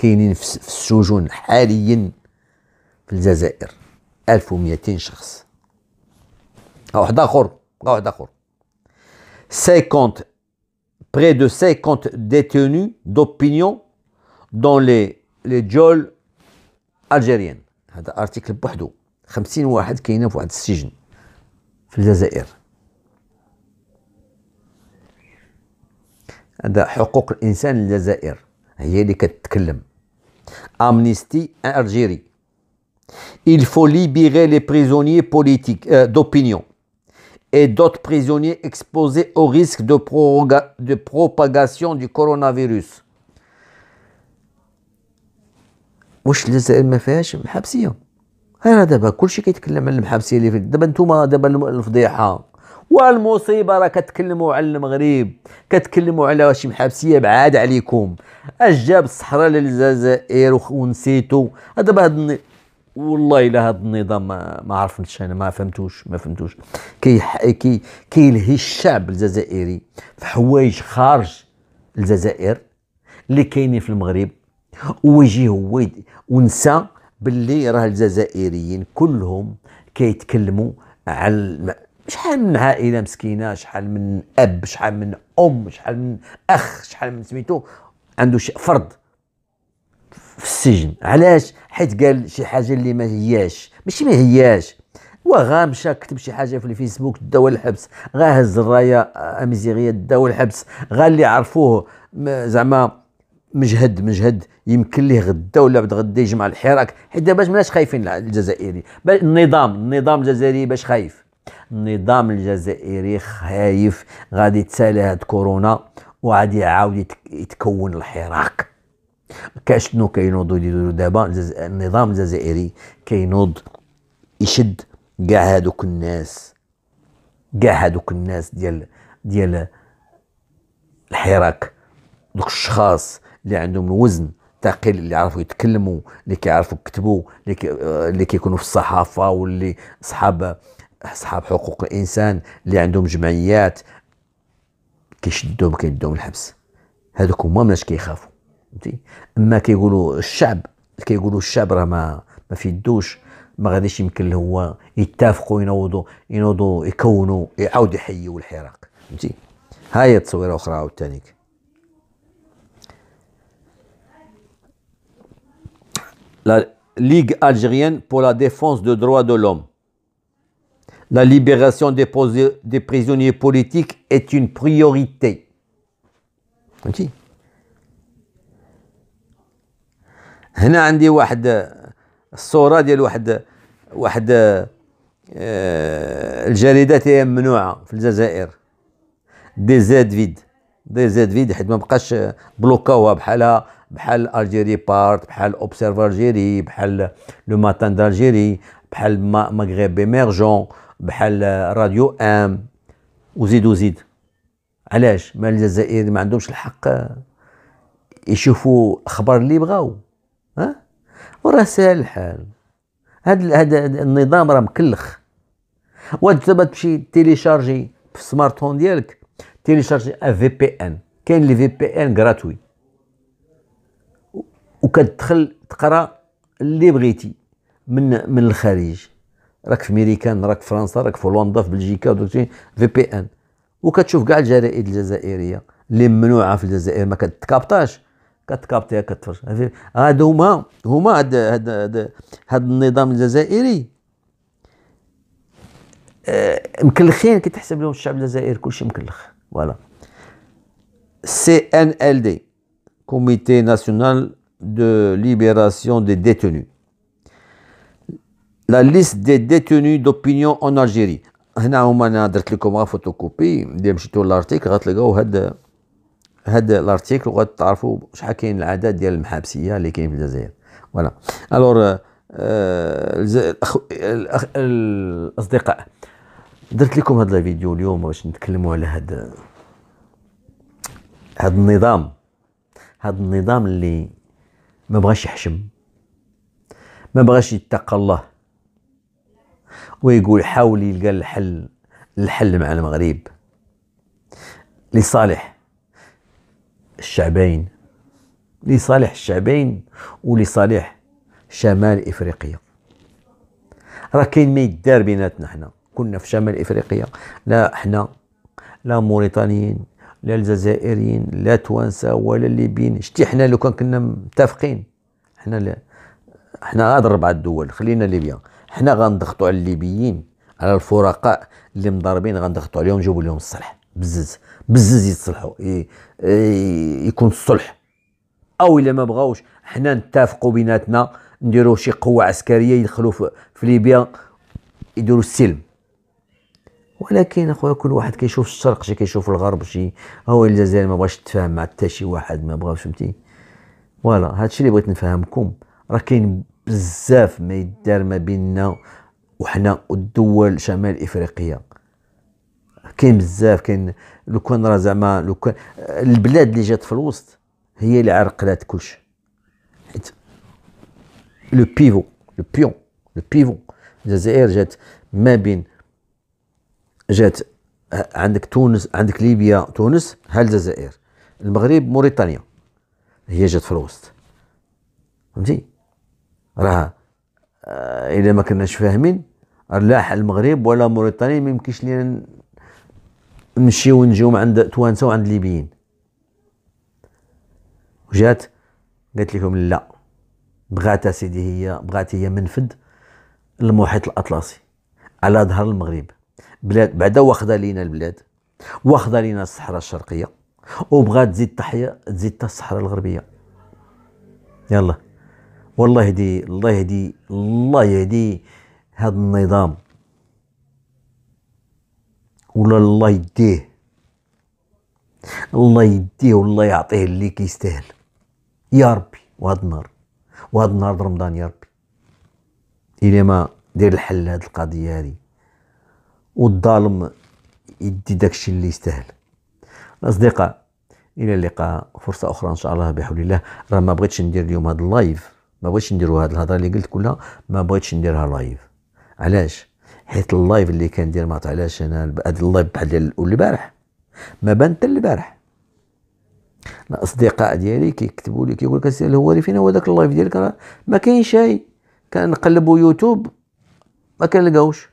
A: كاينين في السجون حاليا في الجزائر 1200 شخص واحد اخر واحد اخر 50 près de 50 détenus d'opinion dans les les geôles algériennes هذا ارتيكل بوحدو 50 واحد كاينه في واحد السجن في الجزائر هذا حقوق الانسان الجزائر هي اللي كتتكلم Amnesty en Algérie. Il faut libérer les prisonniers politiques euh, d'opinion et d'autres prisonniers exposés au risque de, de propagation du coronavirus. واش الجزائر ما فيهاش محبسيه انا دابا كلشي كيتكلم على المحبسيه اللي فيك دابا نتوما دابا الفضيحه والمصيبه راه كتكلموا على المغرب كتكلموا على شي محابسيه بعاد عليكم اجاب الصحراء للجزائر ونسيتو دابا هاد والله الا هاد النظام ما, عرفتش انا ما فهمتوش ما فهمتوش كي كي كيلهي الشعب الجزائري في حوايج خارج الجزائر اللي كاينين في المغرب ويجي هو ونسى باللي راه الجزائريين كلهم كيتكلموا على شحال من عائله مسكينه شحال من اب شحال من ام شحال من اخ شحال من سميتو عنده شي فرض في السجن علاش حيت قال شي حاجه اللي ما هياش ماشي ما هياش وغا مشى كتب شي حاجه في الفيسبوك داو الحبس غا هز الرايه اميزيغيه داو الحبس غا اللي عرفوه زعما مجهد مجهد يمكن ليه غدا ولا بعد غدا يجمع الحراك حيت دابا باش خايفين الجزائري النظام النظام الجزائري باش خايف النظام الجزائري خايف غادي تسالي هاد كورونا وغادي يعاود يتكون الحراك شنو كينوضو يديرو دابا النظام الجزائري كينوض يشد كاع هادوك الناس كاع هادوك الناس ديال ديال الحراك دوك الشخاص اللي عندهم الوزن ثقيل اللي عرفوا يتكلموا اللي كيعرفوا يكتبوا اللي كيكونوا في الصحافه واللي اصحاب اصحاب حقوق الانسان اللي عندهم جمعيات كيشدوهم كيدوهم الحبس هذوك هما مناش كيخافوا فهمتي اما كيقولوا الشعب كيقولوا الشعب راه ما ما فيدوش ما غاديش يمكن له هو يتفقوا ينوضوا ينوضوا يكونوا يعاودوا يحيوا الحراك فهمتي ها هي تصويره اخرى عاوتانيك لا ليغ الجيريان بو لا ديفونس دو دروا دو لوم La libération des, des prisonniers politiques est une priorité. فهمتي هنا عندي واحد الصوره ديال واحد واحد آه، الجريده هي ممنوعه في الجزائر دي زاد فيد دي زاد فيد حيت ما بقاش بلوكاوها بحالها بحال الجيري بارت بحال اوبسيرف الجيري بحال لو ماتان دالجيري بحال مغرب ايميرجون بحال راديو ام وزيد وزيد علاش ما الجزائريين ما عندهمش الحق يشوفوا اخبار اللي بغاو ها وراه سهل الحال هاد هاد النظام راه مكلخ وانت دابا تمشي تيليشارجي في السمارت فون ديالك تيليشارجي ان في بي ان كاين لي في بي ان غراتوي وكتدخل تقرا اللي بغيتي من من الخارج راك في ميريكان راك في فرنسا راك في هولندا في بلجيكا في بي ان وكتشوف كاع الجرائد الجزائريه اللي ممنوعه في الجزائر ما كتكابطاش كتكابطيها كتفرج هادو هما هما هاد هاد هاد, هاد النظام الجزائري آه، مكلخين كتحسب لهم الشعب الجزائري كلشي مكلخ فوالا سي ان ال دي كوميتي ناسيونال دو ليبيراسيون دي ديتوني لا ليست دي ديتوني دوبينيون اون الجيري هنا هما انا درت لكم فوتوكوبي اللي مشيتو لارتيكل غتلقاو هاد هاد لارتيكل وغتعرفوا شحال كاين العدد ديال المحابسيه اللي كاين في الجزائر فوالا آه، الور الاصدقاء درت لكم هاد الفيديو اليوم باش نتكلموا على هاد هاد النظام هاد النظام اللي ما بغاش يحشم ما بغاش يتقى الله ويقول حاول يلقى الحل الحل مع المغرب لصالح الشعبين لصالح الشعبين ولصالح شمال افريقيا راه كاين ما يدار بيناتنا حنا كنا في شمال افريقيا لا حنا لا موريتانيين لا الجزائريين لا توانسه ولا الليبيين شتي حنا لو كان كنا متفقين حنا لا حنا هاد اربع الدول خلينا ليبيا حنا غنضغطوا على الليبيين على الفرقاء اللي مضاربين غنضغطوا عليهم نجيبوا لهم الصلح بزز بزز يتصلحوا يكون الصلح او الا ما بغاوش حنا نتفقوا بيناتنا نديروا شي قوه عسكريه يدخلوا في, في ليبيا يديروا السلم ولكن اخويا كل واحد كيشوف الشرق شي كيشوف الغرب شي هو الجزائر ما بغاش تتفاهم مع حتى شي واحد ما بغاش فهمتي فوالا هادشي اللي بغيت نفهمكم راه كاين بزاف ما يدار ما بيننا وحنا والدول شمال افريقيا كاين بزاف كاين لو كان راه زعما لو كان البلاد اللي جات في الوسط هي اللي عرقلات كلشي حيت لو بيفو لو بيون لو بيفو الجزائر جات ما بين جات عندك تونس عندك ليبيا تونس ها الجزائر المغرب موريتانيا هي جات في الوسط فهمتي راه اذا آه، ما كناش فاهمين لا المغرب ولا موريتانيا ما يمكنش لينا نمشيو ونجيو عند توانسه وعند الليبيين وجات قالت لهم لا بغات سيدي هي بغات هي منفذ المحيط الاطلسي على ظهر المغرب بلاد بعدا واخده لينا البلاد واخده لينا الصحراء الشرقيه وبغات تزيد تحيا تزيد الصحراء الغربيه يلا والله يهدي الله يهدي الله يهدي هذا النظام ولا الله يديه الله يديه والله يعطيه اللي كيستاهل يا ربي وهذا النهار وهذا النهار رمضان يا ربي الى ما دير الحل لهاد القضيه هذه والظالم يدي داكشي اللي يستاهل اصدقاء الى اللقاء فرصه اخرى ان شاء الله بحول الله راه ما بغيتش ندير اليوم هذا اللايف ما بغيتش نديرو هاد الهضره اللي قلت كلها ما بغيتش نديرها لايف علاش حيت اللايف اللي كندير ما علاش انا هاد اللايف بحال ديال البارح ما بان حتى البارح الاصدقاء ديالي كيكتبوا لي كيقول لك هو فين هو داك اللايف ديالك راه ما كاين شيء كنقلبوا يوتيوب ما كنلقاوش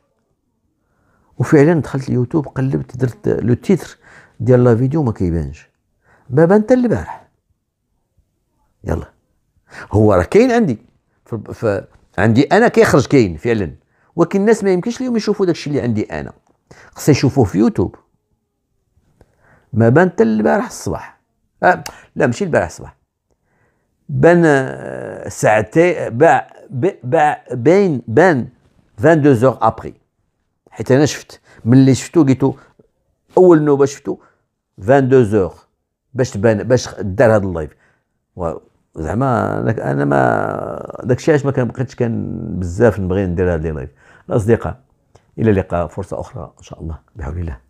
A: وفعلا دخلت اليوتيوب قلبت درت لو تيتر ديال لا فيديو ما كيبانش ما بان حتى البارح يلا هو راه كاين عندي ف... عندي انا كيخرج كاين فعلا ولكن الناس ما يمكنش ليهم يشوفوا داكشي اللي عندي انا خصهم يشوفوه في يوتيوب ما بان حتى البارح الصباح أه لا ماشي البارح الصباح بان آه، ساعتين باع باع بين بان 22 زور ابري حيت انا شفت ملي شفتو لقيتو اول نوبه شفتو 22 زور باش تبان باش دار هذا اللايف زعما انا ما داكشي علاش ما كنبقيتش كان بزاف نبغي ندير هاد لي لايف الاصدقاء الى لقاء فرصه اخرى ان شاء الله بحول الله